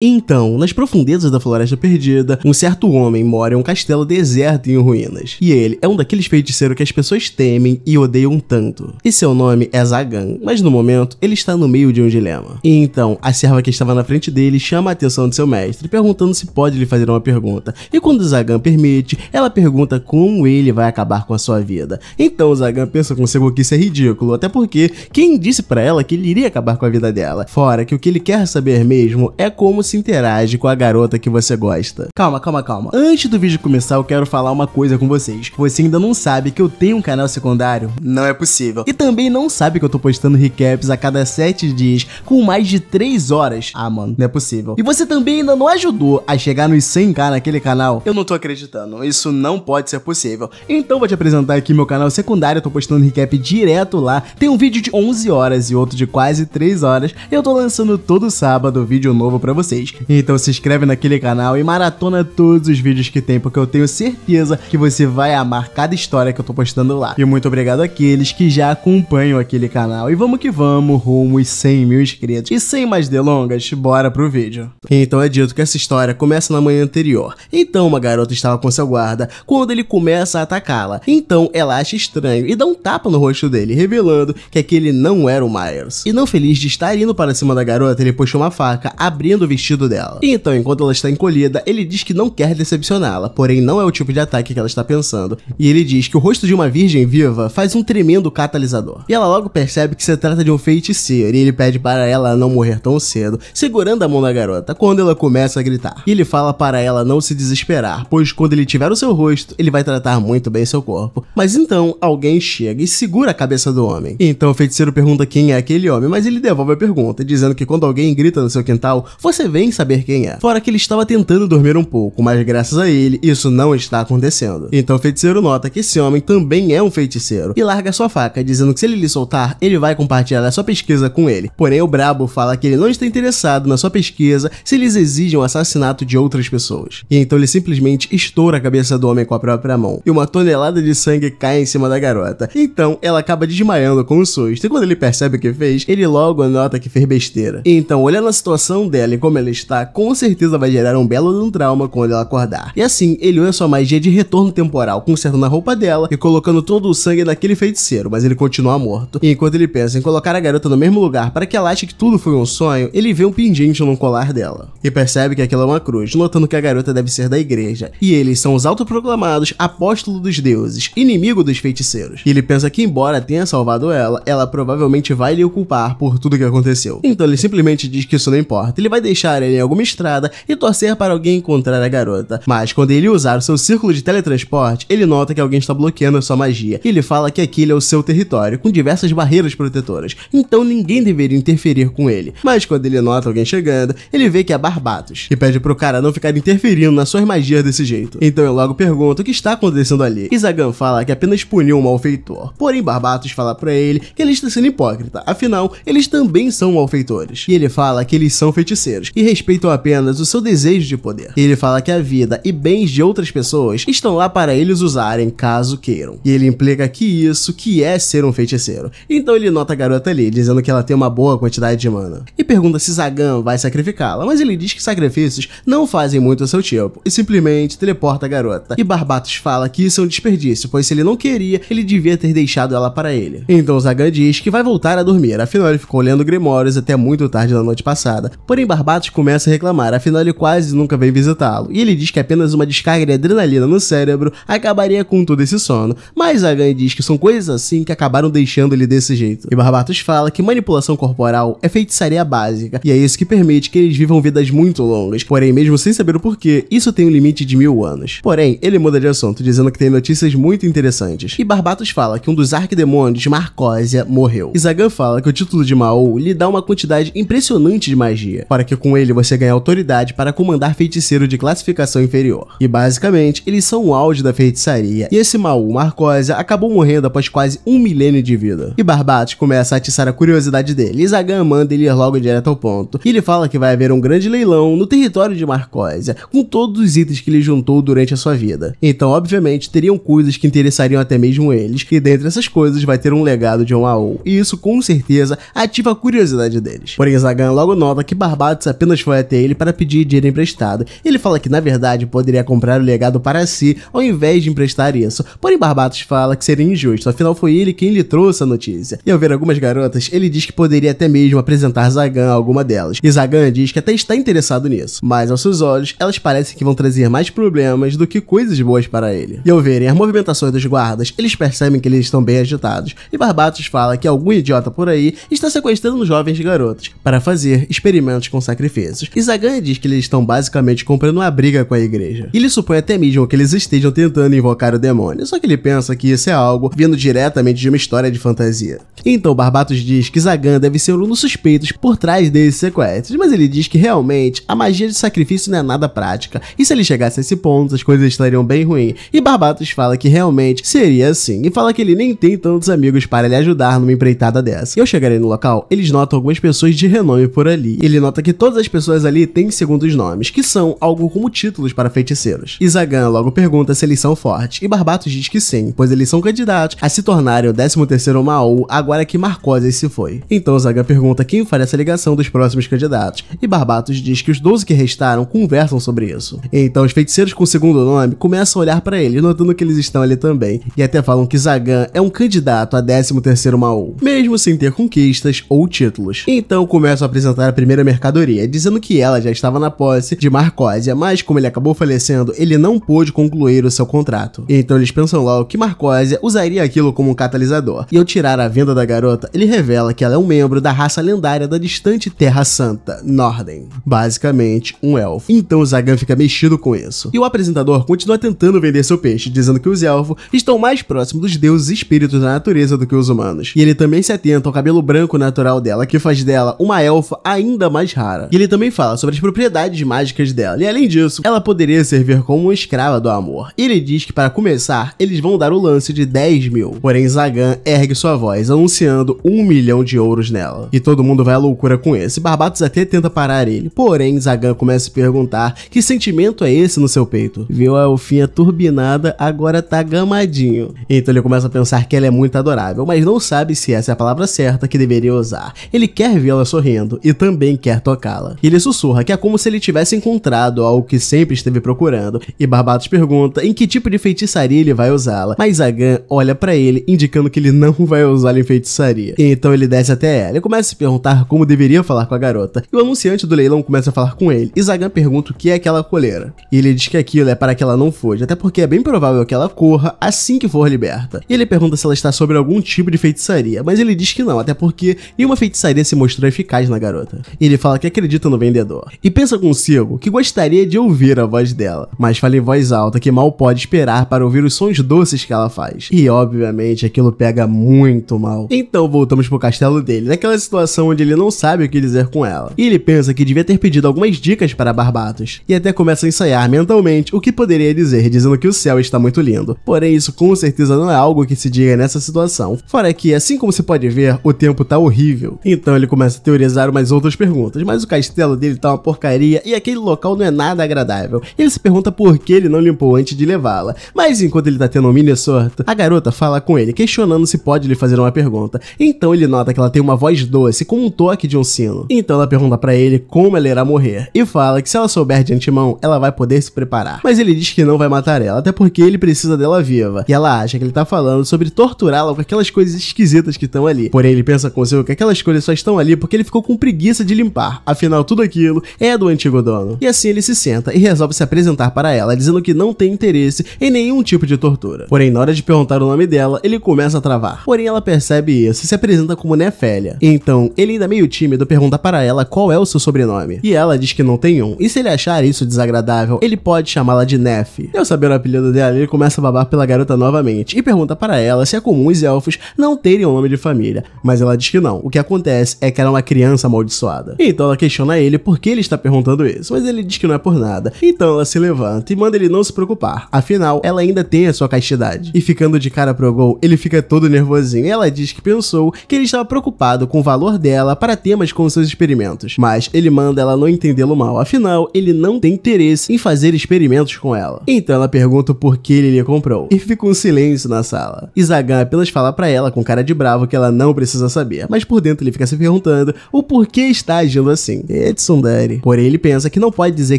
Então, nas profundezas da Floresta Perdida, um certo homem mora em um castelo deserto e em ruínas. E ele é um daqueles feiticeiros que as pessoas temem e odeiam tanto. E seu nome é Zagan, mas no momento ele está no meio de um dilema. E então, a serva que estava na frente dele chama a atenção de seu mestre, perguntando se pode lhe fazer uma pergunta. E quando Zagan permite, ela pergunta como ele vai acabar com a sua vida. Então Zagan pensa consigo que isso é ridículo, até porque quem disse para ela que ele iria acabar com a vida dela? Fora que o que ele quer saber mesmo é como se interage com a garota que você gosta. Calma, calma, calma. Antes do vídeo começar, eu quero falar uma coisa com vocês. Você ainda não sabe que eu tenho um canal secundário? Não é possível. E também não sabe que eu tô postando recaps a cada 7 dias com mais de 3 horas. Ah, mano, não é possível. E você também ainda não ajudou a chegar nos 100k naquele canal? Eu não tô acreditando. Isso não pode ser possível. Então vou te apresentar aqui meu canal secundário. Eu tô postando recap direto lá. Tem um vídeo de 11 horas e outro de quase 3 horas. Eu tô lançando todo sábado vídeo novo pra vocês vocês. Então se inscreve naquele canal e maratona todos os vídeos que tem, porque eu tenho certeza que você vai amar cada história que eu tô postando lá. E muito obrigado àqueles que já acompanham aquele canal. E vamos que vamos, rumo aos 100 mil inscritos. E sem mais delongas, bora pro vídeo. Então é dito que essa história começa na manhã anterior. Então uma garota estava com seu guarda quando ele começa a atacá-la. Então ela acha estranho e dá um tapa no rosto dele, revelando que aquele não era o Myers. E não feliz de estar indo para cima da garota, ele puxou uma faca, abrindo o vestido vestido dela. Então, enquanto ela está encolhida, ele diz que não quer decepcioná-la, porém não é o tipo de ataque que ela está pensando. E ele diz que o rosto de uma virgem viva faz um tremendo catalisador. E ela logo percebe que se trata de um feiticeiro e ele pede para ela não morrer tão cedo, segurando a mão da garota quando ela começa a gritar. E ele fala para ela não se desesperar, pois quando ele tiver o seu rosto, ele vai tratar muito bem seu corpo. Mas então alguém chega e segura a cabeça do homem. então o feiticeiro pergunta quem é aquele homem, mas ele devolve a pergunta, dizendo que quando alguém grita no seu quintal, você vê bem saber quem é. Fora que ele estava tentando dormir um pouco, mas graças a ele, isso não está acontecendo. Então o feiticeiro nota que esse homem também é um feiticeiro e larga sua faca, dizendo que se ele lhe soltar, ele vai compartilhar a sua pesquisa com ele. Porém, o Brabo fala que ele não está interessado na sua pesquisa se eles exigem o assassinato de outras pessoas. E então ele simplesmente estoura a cabeça do homem com a própria mão, e uma tonelada de sangue cai em cima da garota. Então ela acaba desmaiando com o susto, e quando ele percebe o que fez, ele logo anota que fez besteira. E então, olhando a situação dela e como ela ela está, com certeza vai gerar um belo trauma quando ela acordar. E assim, ele usa sua magia de retorno temporal, consertando a roupa dela e colocando todo o sangue naquele feiticeiro, mas ele continua morto. E enquanto ele pensa em colocar a garota no mesmo lugar para que ela ache que tudo foi um sonho, ele vê um pendente no colar dela e percebe que aquilo é uma cruz, notando que a garota deve ser da igreja. E eles são os autoproclamados apóstolos dos deuses, inimigo dos feiticeiros. E ele pensa que, embora tenha salvado ela, ela provavelmente vai lhe culpar por tudo que aconteceu. Então ele simplesmente diz que isso não importa, ele vai deixar ele em alguma estrada e torcer para alguém encontrar a garota. Mas quando ele usar o seu círculo de teletransporte, ele nota que alguém está bloqueando a sua magia. E ele fala que aquilo é o seu território, com diversas barreiras protetoras, então ninguém deveria interferir com ele. Mas quando ele nota alguém chegando, ele vê que é Barbatos e pede pro cara não ficar interferindo nas suas magias desse jeito. Então eu logo pergunto o que está acontecendo ali. E Zagan fala que apenas puniu um malfeitor. Porém, Barbatos fala para ele que ele está sendo hipócrita, afinal, eles também são malfeitores. E ele fala que eles são feiticeiros e respeitam apenas o seu desejo de poder. Ele fala que a vida e bens de outras pessoas estão lá para eles usarem caso queiram. E ele implica que isso que é ser um feiticeiro. Então ele nota a garota ali, dizendo que ela tem uma boa quantidade de mana. E pergunta se Zagan vai sacrificá-la, mas ele diz que sacrifícios não fazem muito ao seu tipo, e simplesmente teleporta a garota. E Barbatos fala que isso é um desperdício, pois se ele não queria, ele devia ter deixado ela para ele. Então Zagan diz que vai voltar a dormir, afinal ele ficou lendo Grimórios até muito tarde da noite passada. Porém Barbatos começa a reclamar, afinal ele quase nunca vem visitá-lo, e ele diz que apenas uma descarga de adrenalina no cérebro acabaria com todo esse sono, mas Zagan diz que são coisas assim que acabaram deixando ele desse jeito. E Barbatos fala que manipulação corporal é feitiçaria básica, e é isso que permite que eles vivam vidas muito longas, porém mesmo sem saber o porquê, isso tem um limite de mil anos. Porém, ele muda de assunto, dizendo que tem notícias muito interessantes, e Barbatos fala que um dos arquidemônios, Marcosia morreu. E Zagan fala que o título de Maou lhe dá uma quantidade impressionante de magia, para que com ele você ganha autoridade para comandar feiticeiro de classificação inferior. E basicamente, eles são o auge da feitiçaria, e esse mau Marcosa acabou morrendo após quase um milênio de vida. E Barbatos começa a atiçar a curiosidade dele, e Zagan manda ele ir logo direto ao ponto. E ele fala que vai haver um grande leilão no território de Marcosa, com todos os itens que ele juntou durante a sua vida. Então, obviamente, teriam coisas que interessariam até mesmo eles, e dentre essas coisas vai ter um legado de um Maul. E isso, com certeza, ativa a curiosidade deles. Porém, Zagan logo nota que Barbados apenas apenas foi até ele para pedir dinheiro emprestado. Ele fala que, na verdade, poderia comprar o legado para si, ao invés de emprestar isso. Porém, Barbatos fala que seria injusto, afinal foi ele quem lhe trouxe a notícia. E ao ver algumas garotas, ele diz que poderia até mesmo apresentar Zagan a alguma delas. E Zagan diz que até está interessado nisso, mas aos seus olhos, elas parecem que vão trazer mais problemas do que coisas boas para ele. E ao verem as movimentações dos guardas, eles percebem que eles estão bem agitados, e Barbatos fala que algum idiota por aí está sequestrando jovens garotos para fazer experimentos com sacrifício indefesos. E Zagan diz que eles estão basicamente comprando uma briga com a igreja. Ele supõe até mesmo que eles estejam tentando invocar o demônio, só que ele pensa que isso é algo vindo diretamente de uma história de fantasia. Então Barbatos diz que Zagan deve ser um dos suspeitos por trás desses sequestros, mas ele diz que realmente a magia de sacrifício não é nada prática, e se ele chegasse a esse ponto, as coisas estariam bem ruins. E Barbatos fala que realmente seria assim, e fala que ele nem tem tantos amigos para lhe ajudar numa empreitada dessa. E ao chegarem no local, eles notam algumas pessoas de renome por ali. Ele nota que todas as pessoas ali têm segundos nomes, que são algo como títulos para feiticeiros. Zagan logo pergunta se eles são fortes, e Barbatos diz que sim, pois eles são candidatos a se tornarem o 13º Maou agora que Marcosias se foi. Então Zagan pergunta quem faria essa ligação dos próximos candidatos, e Barbatos diz que os 12 que restaram conversam sobre isso. Então os feiticeiros com segundo nome começam a olhar para ele, notando que eles estão ali também, e até falam que Zagan é um candidato a 13º Maou, mesmo sem ter conquistas ou títulos. Então começam a apresentar a primeira mercadoria, dizendo que ela já estava na posse de Marcosia, mas como ele acabou falecendo, ele não pôde concluir o seu contrato. Então eles pensam logo que Marcosia usaria aquilo como um catalisador. E ao tirar a venda da garota, ele revela que ela é um membro da raça lendária da distante Terra Santa, Norden. Basicamente, um elfo. Então o Zagan fica mexido com isso. E o apresentador continua tentando vender seu peixe, dizendo que os elfos estão mais próximos dos deuses espíritos da natureza do que os humanos. E ele também se atenta ao cabelo branco natural dela, que faz dela uma elfa ainda mais rara. E ele ele também fala sobre as propriedades mágicas dela, e além disso, ela poderia servir como escrava do amor. E ele diz que para começar, eles vão dar o lance de 10 mil. Porém, Zagan ergue sua voz, anunciando um milhão de ouros nela. E todo mundo vai à loucura com esse. Barbatos até tenta parar ele, porém, Zagan começa a perguntar que sentimento é esse no seu peito. Viu a Elfinha turbinada, agora tá gamadinho. Então ele começa a pensar que ela é muito adorável, mas não sabe se essa é a palavra certa que deveria usar. Ele quer vê-la sorrindo e também quer tocá-la e lhe sussurra que é como se ele tivesse encontrado algo que sempre esteve procurando. E Barbatos pergunta em que tipo de feitiçaria ele vai usá-la, mas Agan olha para ele, indicando que ele não vai usá-la em feitiçaria. Então ele desce até ela e começa a se perguntar como deveria falar com a garota. E o anunciante do leilão começa a falar com ele. E Zagan pergunta o que é aquela coleira. E ele diz que aquilo é para que ela não fuja, até porque é bem provável que ela corra assim que for liberta. E ele pergunta se ela está sobre algum tipo de feitiçaria, mas ele diz que não, até porque nenhuma feitiçaria se mostrou eficaz na garota. E ele fala que acredita no vendedor e pensa consigo que gostaria de ouvir a voz dela, mas fala em voz alta que mal pode esperar para ouvir os sons doces que ela faz. E obviamente aquilo pega muito mal. Então voltamos pro castelo dele, naquela situação onde ele não sabe o que dizer com ela. E ele pensa que devia ter pedido algumas dicas para Barbatos e até começa a ensaiar mentalmente o que poderia dizer, dizendo que o céu está muito lindo. Porém, isso com certeza não é algo que se diga nessa situação. Fora que, assim como se pode ver, o tempo tá horrível. Então ele começa a teorizar umas outras perguntas, mas o castelo castelo dele tá uma porcaria e aquele local não é nada agradável. Ele se pergunta por que ele não limpou antes de levá-la. Mas enquanto ele tá tendo um mini sorto, a garota fala com ele, questionando se pode lhe fazer uma pergunta. Então ele nota que ela tem uma voz doce, com um toque de um sino. Então ela pergunta para ele como ela irá morrer e fala que se ela souber de antemão, ela vai poder se preparar. Mas ele diz que não vai matar ela, até porque ele precisa dela viva. E ela acha que ele tá falando sobre torturá-la com aquelas coisas esquisitas que estão ali. Porém, ele pensa consigo que aquelas coisas só estão ali porque ele ficou com preguiça de limpar. Afinal, afinal tudo aquilo é do antigo dono. E assim ele se senta e resolve se apresentar para ela, dizendo que não tem interesse em nenhum tipo de tortura. Porém, na hora de perguntar o nome dela, ele começa a travar. Porém, ela percebe isso e se apresenta como Nefélia. Então, ele ainda meio tímido pergunta para ela qual é o seu sobrenome. E ela diz que não tem um. E se ele achar isso desagradável, ele pode chamá-la de Nef. Eu saber o apelido dela, ele começa a babar pela garota novamente e pergunta para ela se é comum os elfos não terem um nome de família. Mas ela diz que não. O que acontece é que ela é uma criança amaldiçoada. Então ela questiona questiona ele por que ele está perguntando isso, mas ele diz que não é por nada. Então ela se levanta e manda ele não se preocupar, afinal, ela ainda tem a sua castidade. E ficando de cara pro gol, ele fica todo nervosinho e ela diz que pensou que ele estava preocupado com o valor dela para temas com seus experimentos, mas ele manda ela não entendê-lo mal, afinal, ele não tem interesse em fazer experimentos com ela. Então ela pergunta por que ele lhe comprou, e fica um silêncio na sala. Izagan apenas fala para ela com cara de bravo que ela não precisa saber, mas por dentro ele fica se perguntando o porquê está agindo assim. E é tsundere. Porém, ele pensa que não pode dizer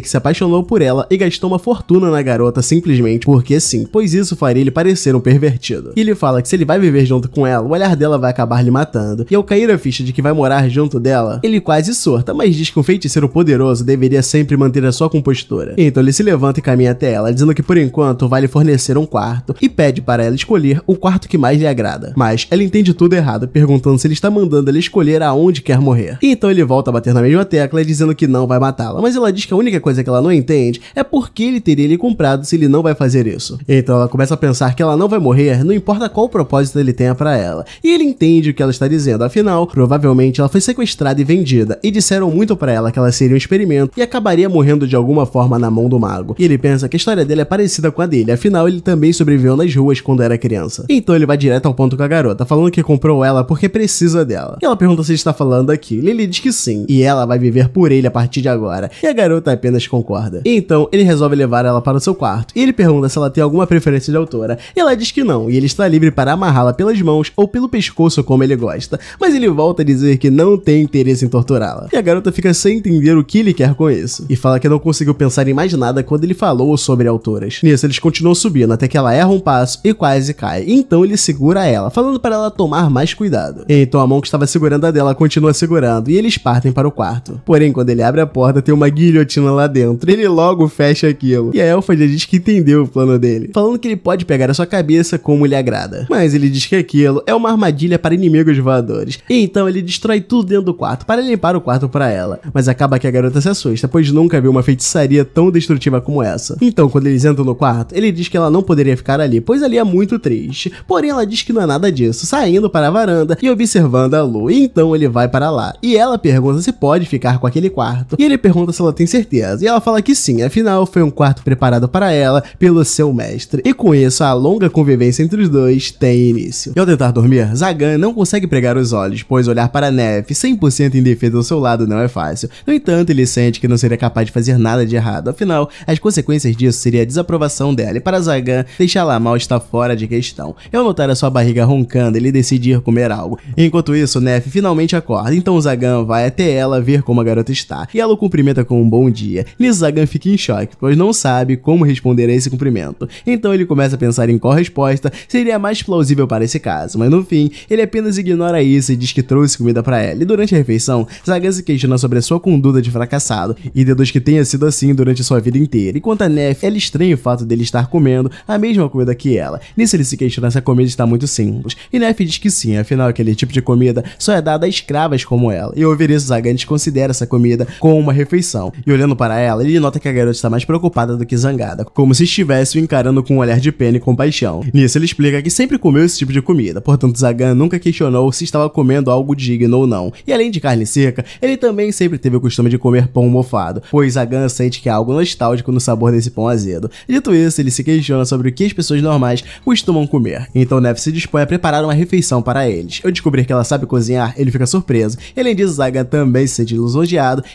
que se apaixonou por ela e gastou uma fortuna na garota simplesmente porque sim, pois isso faria ele parecer um pervertido. E ele fala que se ele vai viver junto com ela, o olhar dela vai acabar lhe matando, e ao cair a ficha de que vai morar junto dela, ele quase surta, mas diz que um feiticeiro poderoso deveria sempre manter a sua compostura. Então ele se levanta e caminha até ela, dizendo que por enquanto vai lhe fornecer um quarto, e pede para ela escolher o quarto que mais lhe agrada. Mas ela entende tudo errado, perguntando se ele está mandando ela escolher aonde quer morrer. E então ele volta a bater na mesma tecla Tecla dizendo que não vai matá-la, mas ela diz que a única coisa que ela não entende é por que ele teria lhe comprado se ele não vai fazer isso. Então ela começa a pensar que ela não vai morrer, não importa qual propósito ele tenha para ela. E ele entende o que ela está dizendo, afinal, provavelmente ela foi sequestrada e vendida, e disseram muito para ela que ela seria um experimento e acabaria morrendo de alguma forma na mão do mago. E ele pensa que a história dele é parecida com a dele, afinal ele também sobreviveu nas ruas quando era criança. Então ele vai direto ao ponto com a garota, falando que comprou ela porque precisa dela. E ela pergunta se ele está falando aqui. Lily diz que sim, e ela vai viver viver por ele a partir de agora. E a garota apenas concorda. Então, ele resolve levar ela para o seu quarto e ele pergunta se ela tem alguma preferência de autora. E ela diz que não, e ele está livre para amarrá-la pelas mãos ou pelo pescoço como ele gosta. Mas ele volta a dizer que não tem interesse em torturá-la. E a garota fica sem entender o que ele quer com isso. E fala que não conseguiu pensar em mais nada quando ele falou sobre autoras. Nisso, eles continuam subindo até que ela erra um passo e quase cai. Então ele segura ela, falando para ela tomar mais cuidado. Então a mão que estava segurando a dela continua segurando e eles partem para o quarto. Porém, quando ele abre a porta, tem uma guilhotina lá dentro. Ele logo fecha aquilo. E a elfa já diz que entendeu o plano dele, falando que ele pode pegar a sua cabeça como lhe agrada. Mas ele diz que aquilo é uma armadilha para inimigos voadores. E então ele destrói tudo dentro do quarto para limpar o quarto para ela. Mas acaba que a garota se assusta, pois nunca viu uma feitiçaria tão destrutiva como essa. Então, quando eles entram no quarto, ele diz que ela não poderia ficar ali, pois ali é muito triste. Porém, ela diz que não é nada disso, saindo para a varanda e observando a lua. E então ele vai para lá. E ela pergunta se pode ficar com aquele quarto. E ele pergunta se ela tem certeza. E ela fala que sim, afinal foi um quarto preparado para ela pelo seu mestre. E com isso, a longa convivência entre os dois tem início. E ao tentar dormir, Zagan não consegue pregar os olhos, pois olhar para a neve 100% em defesa do seu lado não é fácil. No entanto, ele sente que não seria capaz de fazer nada de errado. Afinal, as consequências disso seria a desaprovação dela. E para Zagan, deixá-la mal está fora de questão. E ao notar a sua barriga roncando, ele decide ir comer algo. Enquanto isso, Nef finalmente acorda, então Zagan vai até ela ver como a garota está, e ela o cumprimenta com um bom dia. Lizagan fica em choque, pois não sabe como responder a esse cumprimento. Então ele começa a pensar em qual resposta seria mais plausível para esse caso, mas no fim, ele apenas ignora isso e diz que trouxe comida para ela. E durante a refeição, Zagan se questiona sobre a sua conduta de fracassado e deduz que tenha sido assim durante sua vida inteira. E quanto a Neff, ela estranha o fato dele estar comendo a mesma comida que ela. Nisso ele se questiona se a comida está muito simples. E Neff diz que sim, afinal aquele tipo de comida só é dada a escravas como ela. E ouvir isso, Zagan desconsidera essa comida com uma refeição. E olhando para ela, ele nota que a garota está mais preocupada do que zangada, como se estivesse o encarando com um olhar de pena e compaixão. Nisso, ele explica que sempre comeu esse tipo de comida, portanto, Zagan nunca questionou se estava comendo algo digno ou não. E além de carne seca, ele também sempre teve o costume de comer pão mofado, pois Zagan sente que há algo nostálgico no sabor desse pão azedo. Dito isso, ele se questiona sobre o que as pessoas normais costumam comer. Então, Nef se dispõe a preparar uma refeição para eles. Ao descobrir que ela sabe cozinhar, ele fica surpreso. E além disso, Zagan também se sente ilusionado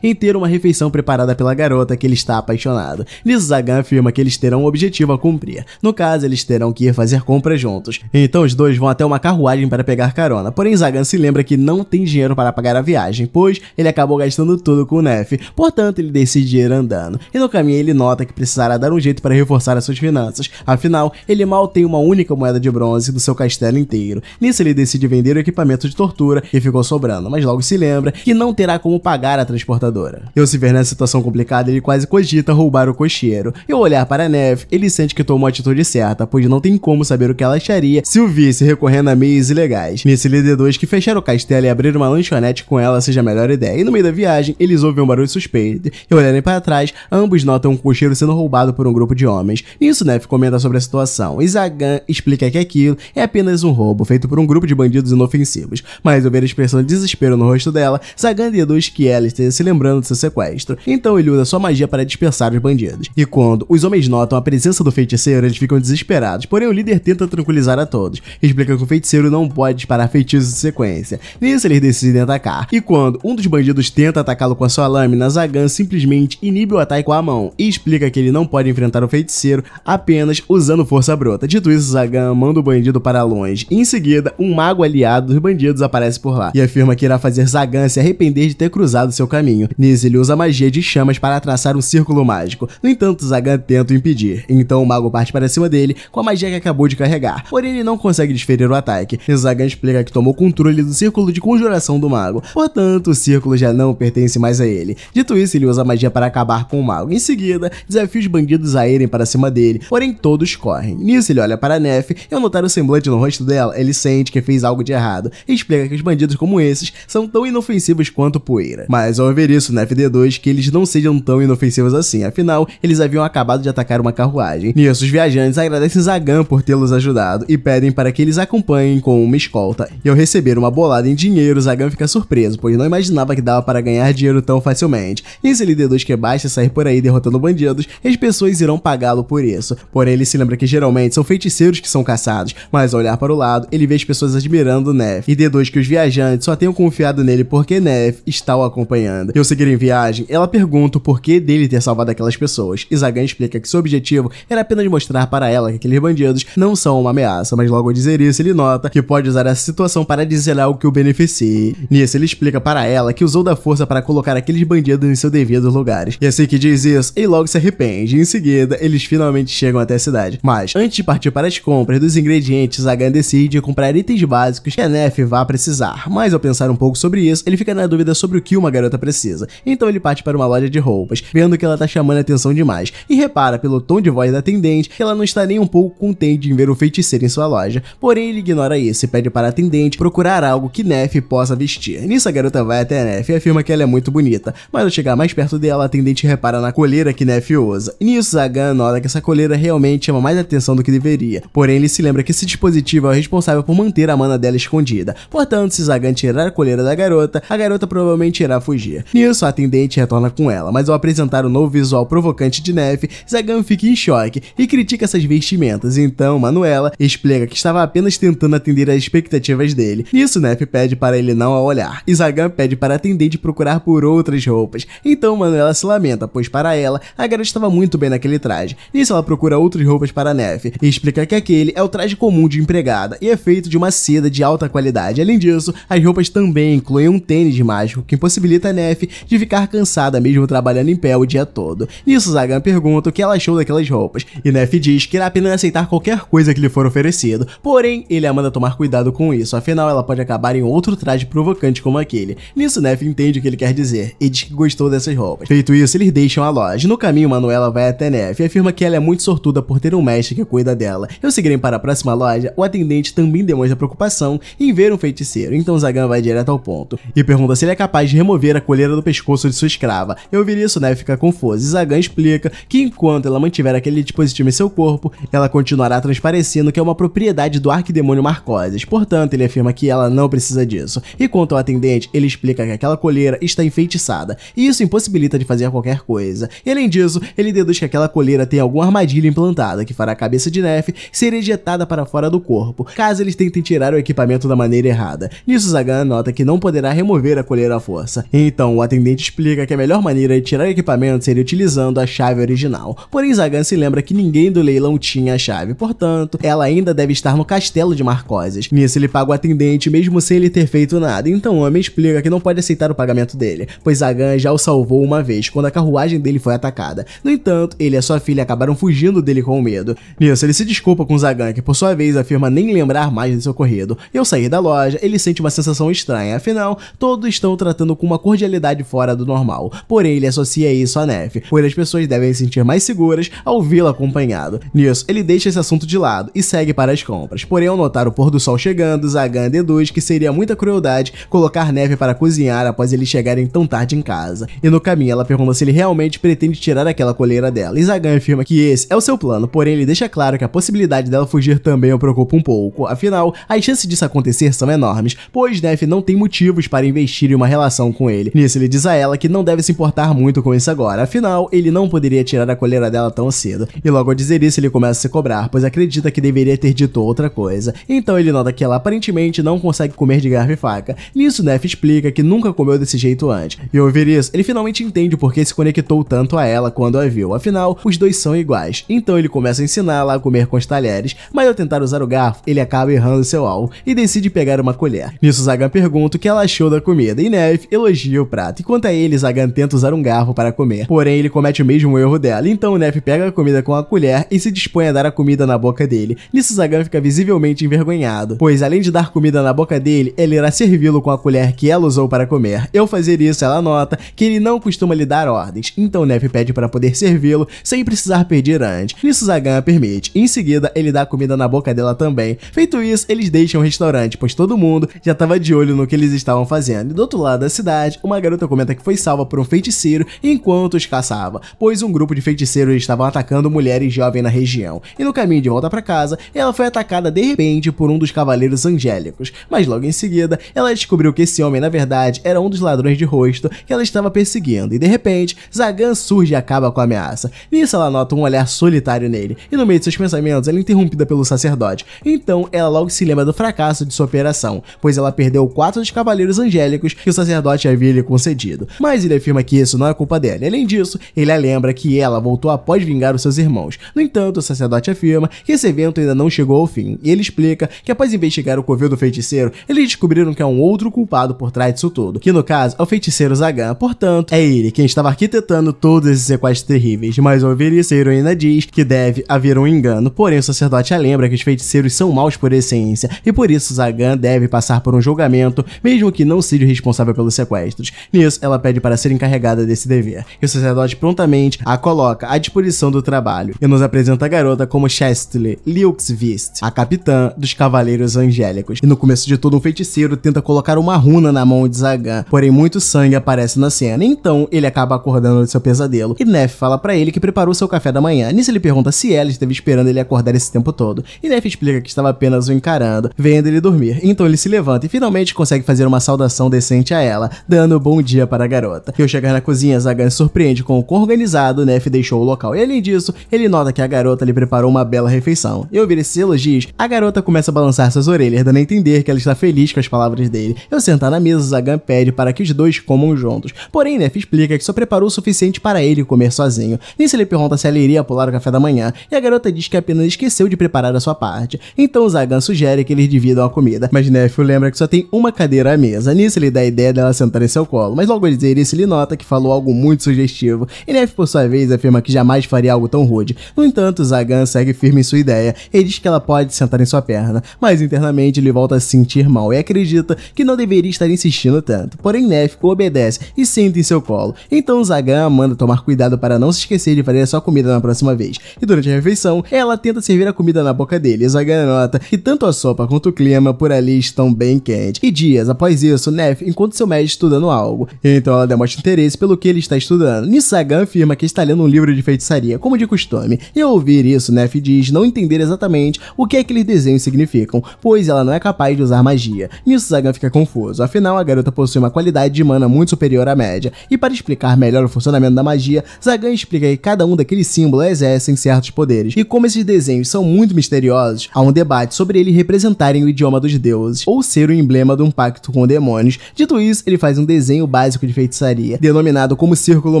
em ter uma refeição preparada pela garota que ele está apaixonado. Liz Zagan afirma que eles terão um objetivo a cumprir. No caso, eles terão que ir fazer compras juntos. Então os dois vão até uma carruagem para pegar carona, porém Zagan se lembra que não tem dinheiro para pagar a viagem, pois ele acabou gastando tudo com o Neff, portanto ele decide ir andando. E no caminho ele nota que precisará dar um jeito para reforçar as suas finanças, afinal ele mal tem uma única moeda de bronze do seu castelo inteiro. Nisso ele decide vender o equipamento de tortura que ficou sobrando, mas logo se lembra que não terá como pagar atacar a transportadora. Eu se ver nessa situação complicada, ele quase cogita roubar o cocheiro. E ao olhar para a neve, ele sente que tomou a atitude certa, pois não tem como saber o que ela acharia se o visse recorrendo a meios ilegais. Nesse LD2 que fechar o castelo e abrir uma lanchonete com ela seja a melhor ideia. E no meio da viagem, eles ouvem um barulho suspeito. E olharem para trás, ambos notam um cocheiro sendo roubado por um grupo de homens. Nisso, Neve né, comenta sobre a situação. E Zagan explica que aquilo é apenas um roubo feito por um grupo de bandidos inofensivos. Mas ao ver a expressão de desespero no rosto dela, Zagan deduz que ela esteja se lembrando do seu sequestro, então ele usa sua magia para dispersar os bandidos. E quando os homens notam a presença do feiticeiro, eles ficam desesperados, porém o líder tenta tranquilizar a todos, explica que o feiticeiro não pode disparar feitiços de sequência. Nisso eles decidem atacar, e quando um dos bandidos tenta atacá-lo com a sua lâmina, Zagan simplesmente inibe o ataque com a mão e explica que ele não pode enfrentar o feiticeiro apenas usando força bruta. Dito isso, Zagan manda o bandido para longe. Em seguida, um mago aliado dos bandidos aparece por lá e afirma que irá fazer Zagan se arrepender de ter cruzado do seu caminho. Nisso, ele usa a magia de chamas para traçar um círculo mágico. No entanto, Zagan tenta o impedir. Então, o mago parte para cima dele com a magia que acabou de carregar. Porém, ele não consegue desferir o ataque. E Zagan explica que tomou controle do círculo de conjuração do mago. Portanto, o círculo já não pertence mais a ele. Dito isso, ele usa a magia para acabar com o mago. Em seguida, desafia os bandidos a irem para cima dele. Porém, todos correm. Nisso, ele olha para Nef e ao notar o semblante no rosto dela, ele sente que fez algo de errado. E explica que os bandidos como esses são tão inofensivos quanto poeira. Mas mas ao ver isso na FD2, que eles não sejam tão inofensivos assim, afinal, eles haviam acabado de atacar uma carruagem. Nisso, os viajantes agradecem Zagan por tê-los ajudado e pedem para que eles acompanhem com uma escolta. E ao receber uma bolada em dinheiro, Zagan fica surpreso, pois não imaginava que dava para ganhar dinheiro tão facilmente. E se d 2 que basta sair por aí derrotando bandidos, as pessoas irão pagá-lo por isso. Porém, ele se lembra que geralmente são feiticeiros que são caçados, mas ao olhar para o lado, ele vê as pessoas admirando Nef. E deduz que os viajantes só tenham confiado nele porque Nef está o acompanhando acompanhando e eu seguir em viagem, ela pergunta o porquê dele ter salvado aquelas pessoas. E Zagan explica que seu objetivo era apenas mostrar para ela que aqueles bandidos não são uma ameaça, mas logo ao dizer isso, ele nota que pode usar essa situação para dizer algo que o beneficie. Nisso, ele explica para ela que usou da força para colocar aqueles bandidos em seu devido lugares. E assim que diz isso, ele logo se arrepende. E em seguida, eles finalmente chegam até a cidade. Mas, antes de partir para as compras dos ingredientes, Zagan decide comprar itens básicos que a Nef vá precisar. Mas ao pensar um pouco sobre isso, ele fica na dúvida sobre o que uma garota garota precisa. Então ele parte para uma loja de roupas, vendo que ela tá chamando atenção demais, e repara pelo tom de voz da atendente que ela não está nem um pouco contente em ver o feiticeiro em sua loja. Porém, ele ignora isso e pede para a atendente procurar algo que Neff possa vestir. Nisso, a garota vai até Neff e afirma que ela é muito bonita, mas ao chegar mais perto dela, a atendente repara na coleira que Neff usa. Nisso, Zagan nota que essa coleira realmente chama mais atenção do que deveria, porém ele se lembra que esse dispositivo é o responsável por manter a mana dela escondida. Portanto, se Zagan tirar a coleira da garota, a garota provavelmente irá fugir. Nisso, a atendente retorna com ela, mas ao apresentar o novo visual provocante de neve, Zagan fica em choque e critica essas vestimentas, então Manuela explica que estava apenas tentando atender às expectativas dele. Nisso, Neve pede para ele não a olhar, e Zagan pede para a atendente procurar por outras roupas. Então Manuela se lamenta, pois para ela, a garota estava muito bem naquele traje. Nisso, ela procura outras roupas para Neve e explica que aquele é o traje comum de empregada e é feito de uma seda de alta qualidade. Além disso, as roupas também incluem um tênis mágico que impossibilita a Neff de ficar cansada mesmo trabalhando em pé o dia todo. Nisso Zagan pergunta o que ela achou daquelas roupas, e Neff diz que irá apenas aceitar qualquer coisa que lhe for oferecido, porém ele a manda tomar cuidado com isso, afinal ela pode acabar em outro traje provocante como aquele. Nisso Neff entende o que ele quer dizer, e diz que gostou dessas roupas. Feito isso, eles deixam a loja. No caminho, Manuela vai até Neff e afirma que ela é muito sortuda por ter um mestre que cuida dela. Eu seguirem para a próxima loja, o atendente também demonstra preocupação em ver um feiticeiro, então Zagan vai direto ao ponto, e pergunta se ele é capaz de remover remover a colheira do pescoço de sua escrava. Eu ouvir isso, né, fica confuso. Zagan explica que enquanto ela mantiver aquele dispositivo em seu corpo, ela continuará transparecendo que é uma propriedade do arquidemônio Marcoses. Portanto, ele afirma que ela não precisa disso. E quanto ao atendente, ele explica que aquela colheira está enfeitiçada, e isso impossibilita de fazer qualquer coisa. E além disso, ele deduz que aquela colheira tem alguma armadilha implantada que fará a cabeça de Neff ser ejetada para fora do corpo, caso eles tentem tirar o equipamento da maneira errada. Nisso, Zagan nota que não poderá remover a colheira à força. Então, o atendente explica que a melhor maneira de tirar o equipamento seria utilizando a chave original. Porém, Zagan se lembra que ninguém do leilão tinha a chave, portanto, ela ainda deve estar no castelo de Marcoses. Nisso, ele paga o atendente mesmo sem ele ter feito nada, então o homem explica que não pode aceitar o pagamento dele, pois Zagan já o salvou uma vez, quando a carruagem dele foi atacada. No entanto, ele e a sua filha acabaram fugindo dele com medo. Nisso, ele se desculpa com Zagan, que por sua vez afirma nem lembrar mais desse ocorrido. E ao sair da loja, ele sente uma sensação estranha, afinal, todos estão tratando com uma cordialidade fora do normal, porém ele associa isso à neve, pois as pessoas devem se sentir mais seguras ao vê-lo acompanhado. Nisso, ele deixa esse assunto de lado e segue para as compras, porém ao notar o pôr do sol chegando, Zagan deduz que seria muita crueldade colocar neve para cozinhar após eles chegarem tão tarde em casa, e no caminho ela pergunta se ele realmente pretende tirar aquela coleira dela, e Zagan afirma que esse é o seu plano, porém ele deixa claro que a possibilidade dela fugir também o preocupa um pouco, afinal, as chances disso acontecer são enormes, pois Neve não tem motivos para investir em uma relação com ele ele. Nisso, ele diz a ela que não deve se importar muito com isso agora, afinal, ele não poderia tirar a coleira dela tão cedo. E logo ao dizer isso, ele começa a se cobrar, pois acredita que deveria ter dito outra coisa. Então ele nota que ela aparentemente não consegue comer de garfo e faca. Nisso, Neff explica que nunca comeu desse jeito antes. E ao ouvir isso, ele finalmente entende por que se conectou tanto a ela quando a viu, afinal, os dois são iguais. Então ele começa a ensiná-la a comer com os talheres, mas ao tentar usar o garfo, ele acaba errando seu alvo e decide pegar uma colher. Nisso, Zagan pergunta o que ela achou da comida, e Neff elogia elogia o prato, e quanto a ele, Zagan tenta usar um garfo para comer. Porém, ele comete o mesmo erro dela, então Nef pega a comida com a colher e se dispõe a dar a comida na boca dele. Nisso, Zagan fica visivelmente envergonhado, pois além de dar comida na boca dele, ele irá servi-lo com a colher que ela usou para comer. Eu fazer isso, ela nota que ele não costuma lhe dar ordens, então Nef pede para poder servi-lo sem precisar pedir antes. Nisso, Zagan a permite. Em seguida, ele dá a comida na boca dela também. Feito isso, eles deixam o restaurante, pois todo mundo já estava de olho no que eles estavam fazendo. E do outro lado da cidade, cidade, uma garota comenta que foi salva por um feiticeiro enquanto os caçava, pois um grupo de feiticeiros estavam atacando mulheres jovens na região. E no caminho de volta para casa, ela foi atacada de repente por um dos cavaleiros angélicos, mas logo em seguida, ela descobriu que esse homem na verdade era um dos ladrões de rosto que ela estava perseguindo, e de repente, Zagan surge e acaba com a ameaça. Nisso ela nota um olhar solitário nele, e no meio de seus pensamentos, ela é interrompida pelo sacerdote. Então, ela logo se lembra do fracasso de sua operação, pois ela perdeu quatro dos cavaleiros angélicos que o sacerdote havia lhe concedido, mas ele afirma que isso não é culpa dela. Além disso, ele a lembra que ela voltou após vingar os seus irmãos. No entanto, o sacerdote afirma que esse evento ainda não chegou ao fim, e ele explica que após investigar o covil do feiticeiro, eles descobriram que há um outro culpado por trás disso tudo, que no caso é o feiticeiro Zagan, portanto, é ele quem estava arquitetando todos esses sequestros terríveis, mas ao feiticeiro isso, diz que deve haver um engano, porém o sacerdote a lembra que os feiticeiros são maus por essência, e por isso Zagan deve passar por um julgamento, mesmo que não seja o responsável pelo sequestro sequestros. Nisso, ela pede para ser encarregada desse dever, e o sacerdote prontamente a coloca à disposição do trabalho e nos apresenta a garota como Chestley Liuxvist, a capitã dos Cavaleiros Angélicos. E no começo de tudo, um feiticeiro tenta colocar uma runa na mão de Zagan, porém muito sangue aparece na cena, então ele acaba acordando de seu pesadelo, e Neff fala para ele que preparou seu café da manhã. Nisso ele pergunta se ela esteve esperando ele acordar esse tempo todo, e Neff explica que estava apenas o encarando, vendo ele dormir. Então ele se levanta e finalmente consegue fazer uma saudação decente a ela, dando bom dia para a garota. E ao chegar na cozinha, Zagan se surpreende com o quão organizado Neff deixou o local. E além disso, ele nota que a garota lhe preparou uma bela refeição. E ao ouvir lo elogios, a garota começa a balançar suas orelhas, dando a entender que ela está feliz com as palavras dele. Ao sentar na mesa, Zagan pede para que os dois comam juntos. Porém, Neff explica que só preparou o suficiente para ele comer sozinho. Nisso ele pergunta se ela iria pular o café da manhã, e a garota diz que apenas esqueceu de preparar a sua parte. Então Zagan sugere que eles dividam a comida, mas Neff lembra que só tem uma cadeira à mesa. Nisso ele dá a ideia dela sentar em seu colo, mas logo ao dizer isso, ele nota que falou algo muito sugestivo. E por sua vez, afirma que jamais faria algo tão rude. No entanto, Zagan segue firme em sua ideia e diz que ela pode sentar em sua perna, mas internamente ele volta a se sentir mal e acredita que não deveria estar insistindo tanto. Porém, Nef obedece e senta em seu colo. Então, Zagan manda tomar cuidado para não se esquecer de fazer a sua comida na próxima vez. E durante a refeição, ela tenta servir a comida na boca dele. E Zagan nota que tanto a sopa quanto o clima por ali estão bem quentes. E dias após isso, Nef, enquanto seu médico estudando algo. Então ela demonstra interesse pelo que ele está estudando. Zagan afirma que está lendo um livro de feitiçaria, como de costume, e ao ouvir isso, Neff diz não entender exatamente o que aqueles desenhos significam, pois ela não é capaz de usar magia. Zagan fica confuso, afinal a garota possui uma qualidade de mana muito superior à média, e para explicar melhor o funcionamento da magia, Zagan explica que cada um daqueles símbolos exercem certos poderes, e como esses desenhos são muito misteriosos, há um debate sobre eles representarem o idioma dos deuses, ou ser o emblema de um pacto com demônios. Dito isso, ele faz um um desenho básico de feitiçaria, denominado como Círculo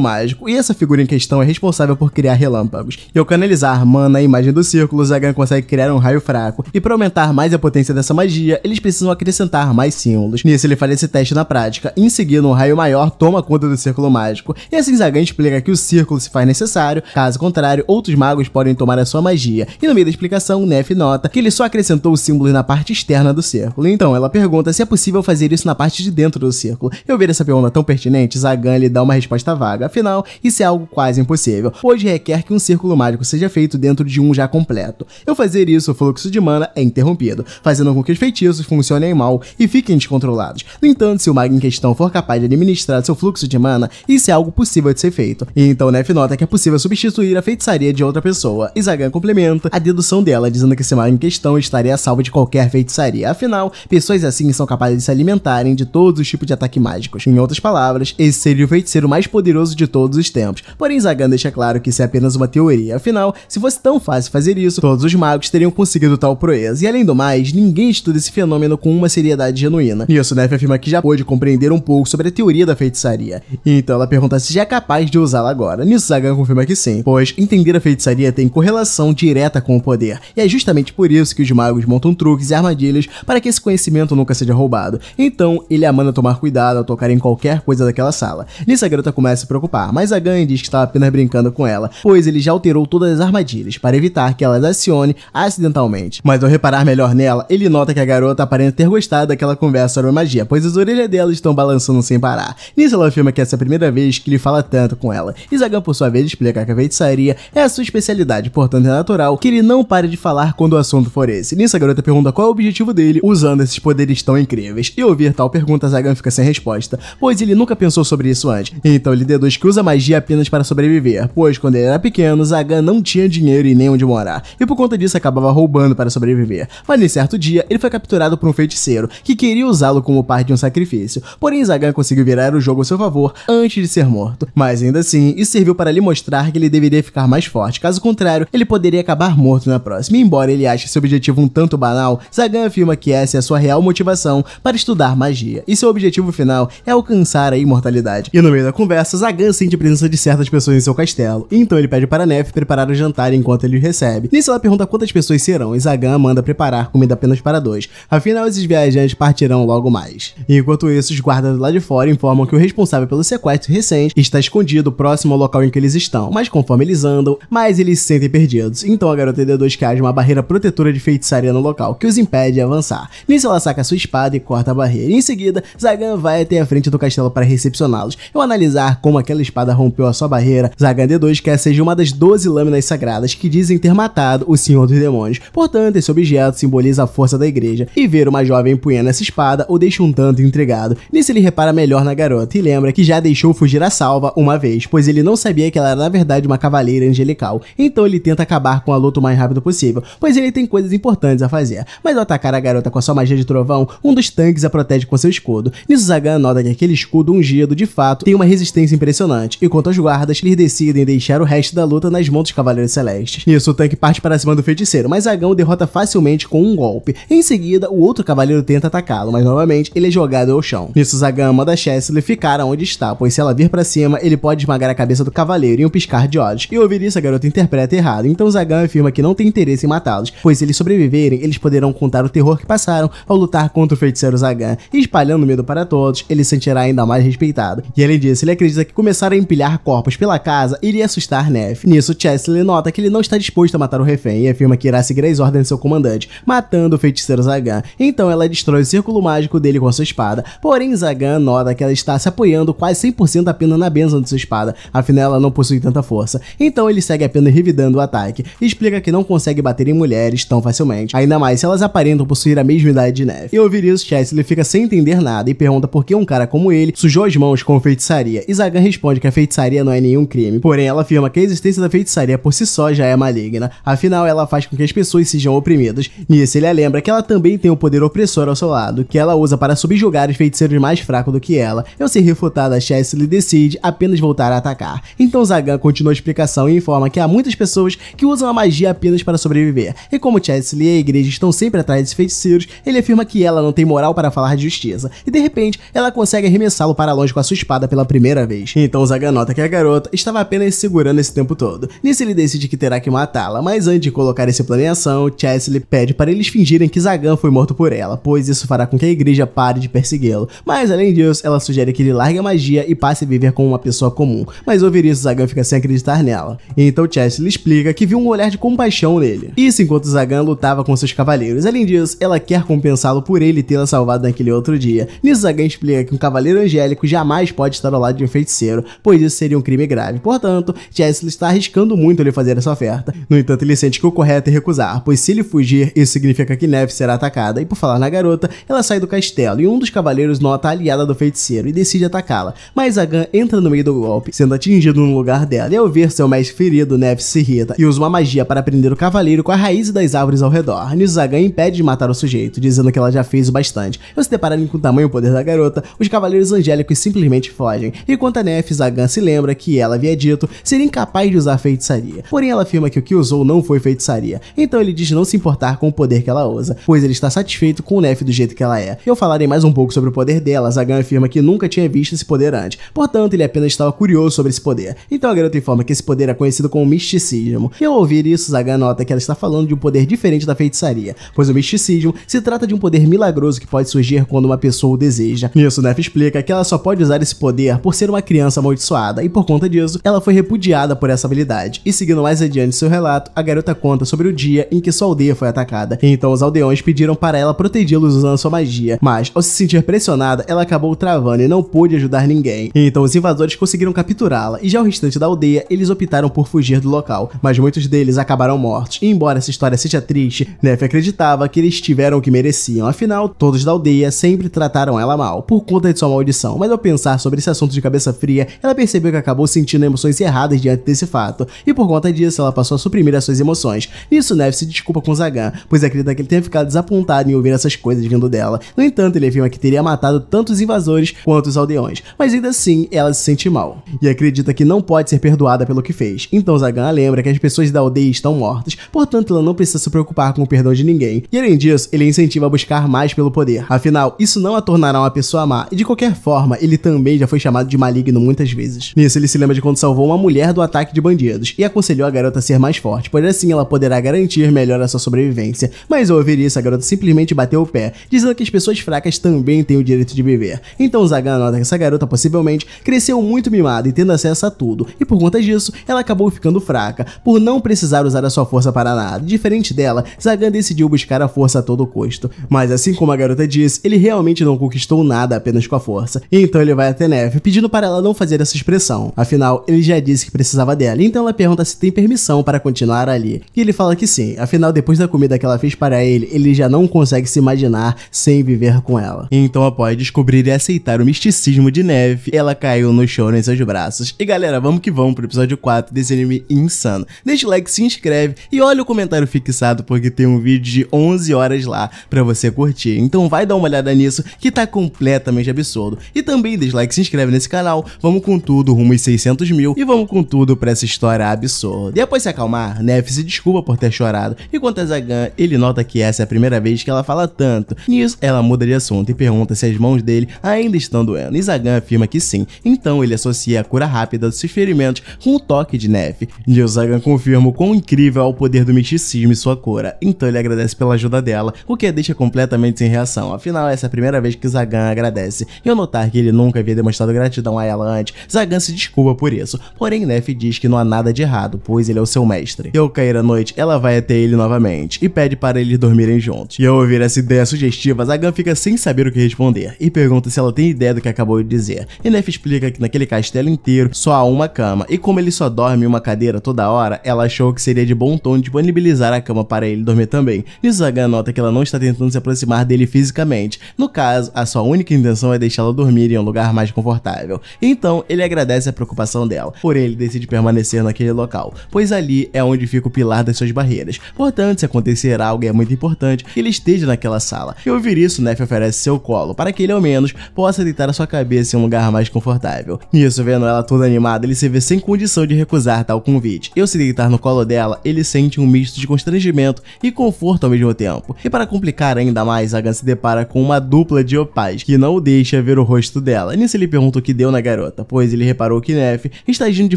Mágico, e essa figura em questão é responsável por criar relâmpagos. E ao canalizar mana a imagem do círculo, Zagan consegue criar um raio fraco, e para aumentar mais a potência dessa magia, eles precisam acrescentar mais símbolos. Nisso ele faz esse teste na prática, e em seguida um raio maior toma conta do Círculo Mágico, e assim Zagan explica que o círculo se faz necessário, caso contrário, outros magos podem tomar a sua magia, e no meio da explicação, Nef nota que ele só acrescentou os símbolos na parte externa do círculo, então ela pergunta se é possível fazer isso na parte de dentro do círculo, eu ver essa pergunta tão pertinente, Zagan lhe dá uma resposta vaga. Afinal, isso é algo quase impossível, pois requer que um círculo mágico seja feito dentro de um já completo. Eu fazer isso, o fluxo de mana é interrompido, fazendo com que os feitiços funcionem mal e fiquem descontrolados. No entanto, se o mago em questão for capaz de administrar seu fluxo de mana, isso é algo possível de ser feito. E então Nef nota que é possível substituir a feitiçaria de outra pessoa. E Zagan complementa a dedução dela, dizendo que esse mago em questão estaria salvo de qualquer feitiçaria. Afinal, pessoas assim são capazes de se alimentarem de todos os tipos de ataque mágico mágicos. Em outras palavras, esse seria o feiticeiro mais poderoso de todos os tempos. Porém, Zagan deixa claro que isso é apenas uma teoria. Afinal, se fosse tão fácil fazer isso, todos os magos teriam conseguido tal proeza. E além do mais, ninguém estuda esse fenômeno com uma seriedade genuína. isso, Neff afirma que já pôde compreender um pouco sobre a teoria da feitiçaria. E então ela pergunta se já é capaz de usá-la agora. Nisso, Zagan confirma que sim, pois entender a feitiçaria tem correlação direta com o poder. E é justamente por isso que os magos montam truques e armadilhas para que esse conhecimento nunca seja roubado. Então, ele a manda tomar cuidado tocar em qualquer coisa daquela sala. Nisso a garota começa a se preocupar, mas a Gunny diz que estava tá apenas brincando com ela, pois ele já alterou todas as armadilhas para evitar que elas acione acidentalmente. Mas ao reparar melhor nela, ele nota que a garota aparenta ter gostado daquela conversa sobre magia, pois as orelhas dela estão balançando sem parar. Nisso ela afirma que essa é a primeira vez que ele fala tanto com ela. E Zagan, por sua vez, explica que a feitiçaria é a sua especialidade, portanto é natural que ele não pare de falar quando o assunto for esse. Nisso a garota pergunta qual é o objetivo dele usando esses poderes tão incríveis. E ouvir tal pergunta, Zagan fica sem resposta resposta, pois ele nunca pensou sobre isso antes. Então ele deduz que usa magia apenas para sobreviver, pois quando ele era pequeno, Zagan não tinha dinheiro e nem onde morar, e por conta disso acabava roubando para sobreviver. Mas em certo dia, ele foi capturado por um feiticeiro, que queria usá-lo como parte de um sacrifício, porém Zagan conseguiu virar o jogo a seu favor antes de ser morto. Mas ainda assim, isso serviu para lhe mostrar que ele deveria ficar mais forte, caso contrário, ele poderia acabar morto na próxima. E embora ele ache seu objetivo um tanto banal, Zagan afirma que essa é a sua real motivação para estudar magia, e seu objetivo final final é alcançar a imortalidade. E no meio da conversa, Zagan sente a presença de certas pessoas em seu castelo, então ele pede para Nef preparar o jantar enquanto ele recebe. Nisso ela pergunta quantas pessoas serão e Zagan manda preparar comida apenas para dois, afinal esses viajantes partirão logo mais. Enquanto isso, os guardas lá de fora informam que o responsável pelo sequestro recente está escondido próximo ao local em que eles estão, mas conforme eles andam, mais eles se sentem perdidos, então a garota D2 que uma barreira protetora de feitiçaria no local, que os impede de avançar. Nisso ela saca sua espada e corta a barreira, em seguida Zagan vai até até a frente do castelo para recepcioná-los. Ao analisar como aquela espada rompeu a sua barreira, Zagan deduz quer seja uma das 12 lâminas sagradas que dizem ter matado o Senhor dos Demônios. Portanto, esse objeto simboliza a força da igreja, e ver uma jovem empunhando essa espada o deixa um tanto intrigado. Nisso ele repara melhor na garota e lembra que já deixou fugir a salva uma vez, pois ele não sabia que ela era na verdade uma cavaleira angelical. Então ele tenta acabar com a luta o mais rápido possível, pois ele tem coisas importantes a fazer. Mas ao atacar a garota com a sua magia de trovão, um dos tanques a protege com seu escudo. Nisso Zagan nota que aquele escudo ungido, de fato, tem uma resistência impressionante, enquanto as guardas lhes decidem deixar o resto da luta nas mãos dos Cavaleiros Celestes. Nisso, o tanque parte para cima do feiticeiro, mas Agão derrota facilmente com um golpe. Em seguida, o outro cavaleiro tenta atacá-lo, mas novamente ele é jogado ao chão. Nisso, Zagão manda Chesley ficar onde está, pois se ela vir para cima, ele pode esmagar a cabeça do cavaleiro em um piscar de olhos. E ouvir isso, a garota interpreta errado, então Zagão afirma que não tem interesse em matá-los, pois se eles sobreviverem, eles poderão contar o terror que passaram ao lutar contra o feiticeiro Zagan, espalhando medo para todos, ele se sentirá ainda mais respeitado. E além disso, ele acredita que começar a empilhar corpos pela casa iria assustar Neff. Nisso, Chesley nota que ele não está disposto a matar o refém e afirma que irá seguir as ordens de seu comandante, matando o feiticeiro Zagan. Então ela destrói o círculo mágico dele com a sua espada, porém Zagan nota que ela está se apoiando quase 100% apenas na benção de sua espada, afinal ela não possui tanta força. Então ele segue apenas revidando o ataque e explica que não consegue bater em mulheres tão facilmente, ainda mais se elas aparentam possuir a mesma idade de Neff. E ouvir isso, Chesley fica sem entender nada e pergunta por que um um cara como ele sujou as mãos com feitiçaria. E Zagan responde que a feitiçaria não é nenhum crime, porém ela afirma que a existência da feitiçaria por si só já é maligna, afinal ela faz com que as pessoas sejam oprimidas. Nisso ele lembra que ela também tem o um poder opressor ao seu lado, que ela usa para subjugar os feiticeiros mais fracos do que ela. Ao ser refutada, Chesley decide apenas voltar a atacar. Então Zagan continua a explicação e informa que há muitas pessoas que usam a magia apenas para sobreviver, e como Chesley e a igreja estão sempre atrás dos feiticeiros, ele afirma que ela não tem moral para falar de justiça, e de repente ela consegue arremessá-lo para longe com a sua espada pela primeira vez. Então Zagan nota que a garota estava apenas segurando esse tempo todo. Nisso ele decide que terá que matá-la, mas antes de colocar esse plano em ação, Chesley pede para eles fingirem que Zagan foi morto por ela, pois isso fará com que a igreja pare de persegui-lo. Mas além disso, ela sugere que ele largue a magia e passe a viver como uma pessoa comum. Mas ouvir isso, Zagan fica sem acreditar nela. Então Chesley explica que viu um olhar de compaixão nele. Isso enquanto Zagan lutava com seus cavaleiros. Além disso, ela quer compensá-lo por ele tê-la salvado naquele outro dia. Nisso Zagan explica que um cavaleiro angélico jamais pode estar ao lado de um feiticeiro, pois isso seria um crime grave. Portanto, Jessel está arriscando muito ele fazer essa oferta. No entanto, ele sente que o correto é recusar, pois se ele fugir, isso significa que Neve será atacada, e por falar na garota, ela sai do castelo e um dos cavaleiros nota a aliada do feiticeiro e decide atacá-la. Mas Agan entra no meio do golpe, sendo atingido no lugar dela, e ao ver seu mestre ferido, Neve se irrita e usa uma magia para prender o cavaleiro com a raiz das árvores ao redor. Nisso, Zagan impede de matar o sujeito, dizendo que ela já fez o bastante. Ao se depararem com o tamanho e o poder da garota, os Cavaleiros Angélicos simplesmente fogem, enquanto a Nef Zagan se lembra que ela havia dito ser incapaz de usar feitiçaria. Porém, ela afirma que o que usou não foi feitiçaria, então ele diz não se importar com o poder que ela usa, pois ele está satisfeito com o Nef do jeito que ela é. E ao falarem mais um pouco sobre o poder dela, Zagan afirma que nunca tinha visto esse poder antes, portanto, ele apenas estava curioso sobre esse poder. Então a garota informa que esse poder é conhecido como misticismo. E ao ouvir isso, Zagan nota que ela está falando de um poder diferente da feitiçaria, pois o misticismo se trata de um poder milagroso que pode surgir quando uma pessoa o deseja isso, Neff explica que ela só pode usar esse poder por ser uma criança amaldiçoada, e por conta disso, ela foi repudiada por essa habilidade. E seguindo mais adiante seu relato, a garota conta sobre o dia em que sua aldeia foi atacada. Então os aldeões pediram para ela protegê-los usando sua magia, mas ao se sentir pressionada, ela acabou travando e não pôde ajudar ninguém. Então os invasores conseguiram capturá-la, e já o restante da aldeia, eles optaram por fugir do local, mas muitos deles acabaram mortos. E embora essa história seja triste, Neff acreditava que eles tiveram o que mereciam, afinal, todos da aldeia sempre trataram ela mal. Por por conta de sua maldição, mas ao pensar sobre esse assunto de cabeça fria, ela percebeu que acabou sentindo emoções erradas diante desse fato, e por conta disso ela passou a suprimir as suas emoções. Nisso, Neve se desculpa com Zagan, pois acredita que ele tenha ficado desapontado em ouvir essas coisas vindo dela. No entanto, ele afirma que teria matado tanto os invasores quanto os aldeões, mas ainda assim ela se sente mal, e acredita que não pode ser perdoada pelo que fez. Então Zagan lembra que as pessoas da aldeia estão mortas, portanto ela não precisa se preocupar com o perdão de ninguém. E além disso, ele incentiva a buscar mais pelo poder, afinal, isso não a tornará uma pessoa e de qualquer forma, ele também já foi chamado de maligno muitas vezes. Nisso, ele se lembra de quando salvou uma mulher do ataque de bandidos e aconselhou a garota a ser mais forte, pois assim ela poderá garantir melhor a sua sobrevivência. Mas ao ouvir isso, a garota simplesmente bateu o pé, dizendo que as pessoas fracas também têm o direito de viver. Então Zagan nota que essa garota possivelmente cresceu muito mimada e tendo acesso a tudo, e por conta disso, ela acabou ficando fraca, por não precisar usar a sua força para nada. Diferente dela, Zagan decidiu buscar a força a todo custo. Mas assim como a garota disse, ele realmente não conquistou nada apenas com a força. Então ele vai até Neve, pedindo para ela não fazer essa expressão. Afinal, ele já disse que precisava dela, então ela pergunta se tem permissão para continuar ali. E ele fala que sim, afinal, depois da comida que ela fez para ele, ele já não consegue se imaginar sem viver com ela. Então, após descobrir e aceitar o misticismo de Neve, ela caiu no chão em seus braços. E galera, vamos que vamos pro episódio 4 desse anime insano. Deixa o like, se inscreve e olha o comentário fixado, porque tem um vídeo de 11 horas lá para você curtir. Então vai dar uma olhada nisso, que tá completamente completamente absurdo. E também deixa like, se inscreve nesse canal, vamos com tudo, rumo aos 600 mil e vamos com tudo pra essa história absurda. Depois se acalmar, Neff se desculpa por ter chorado, E enquanto a Zagan, ele nota que essa é a primeira vez que ela fala tanto. Nisso, ela muda de assunto e pergunta se as mãos dele ainda estão doendo, e Zagan afirma que sim, então ele associa a cura rápida dos ferimentos com o toque de Nef. Neil Zagan confirma o quão incrível é o poder do misticismo e sua cura, então ele agradece pela ajuda dela, o que a deixa completamente sem reação, afinal essa é a primeira vez que Zagan agradece agradece. E ao notar que ele nunca havia demonstrado gratidão a ela antes, Zagan se desculpa por isso. Porém, Neff diz que não há nada de errado, pois ele é o seu mestre. E ao cair a noite, ela vai até ele novamente e pede para eles dormirem juntos. E ao ouvir essa ideia sugestiva, Zagan fica sem saber o que responder e pergunta se ela tem ideia do que acabou de dizer. E Neff explica que naquele castelo inteiro só há uma cama, e como ele só dorme em uma cadeira toda hora, ela achou que seria de bom tom disponibilizar a cama para ele dormir também. E Zagan nota que ela não está tentando se aproximar dele fisicamente. No caso, a sua única intenção intenção é deixá-la dormir em um lugar mais confortável. Então, ele agradece a preocupação dela, porém ele decide permanecer naquele local, pois ali é onde fica o pilar das suas barreiras. Portanto, se acontecer algo é muito importante que ele esteja naquela sala. E ouvir isso, Neff oferece seu colo, para que ele ao menos possa deitar a sua cabeça em um lugar mais confortável. Nisso, vendo ela toda animada, ele se vê sem condição de recusar tal convite. Eu se deitar no colo dela, ele sente um misto de constrangimento e conforto ao mesmo tempo. E para complicar ainda mais, Gun se depara com uma dupla de opais que não não o deixa ver o rosto dela. Nisso ele pergunta o que deu na garota, pois ele reparou que Nef está agindo de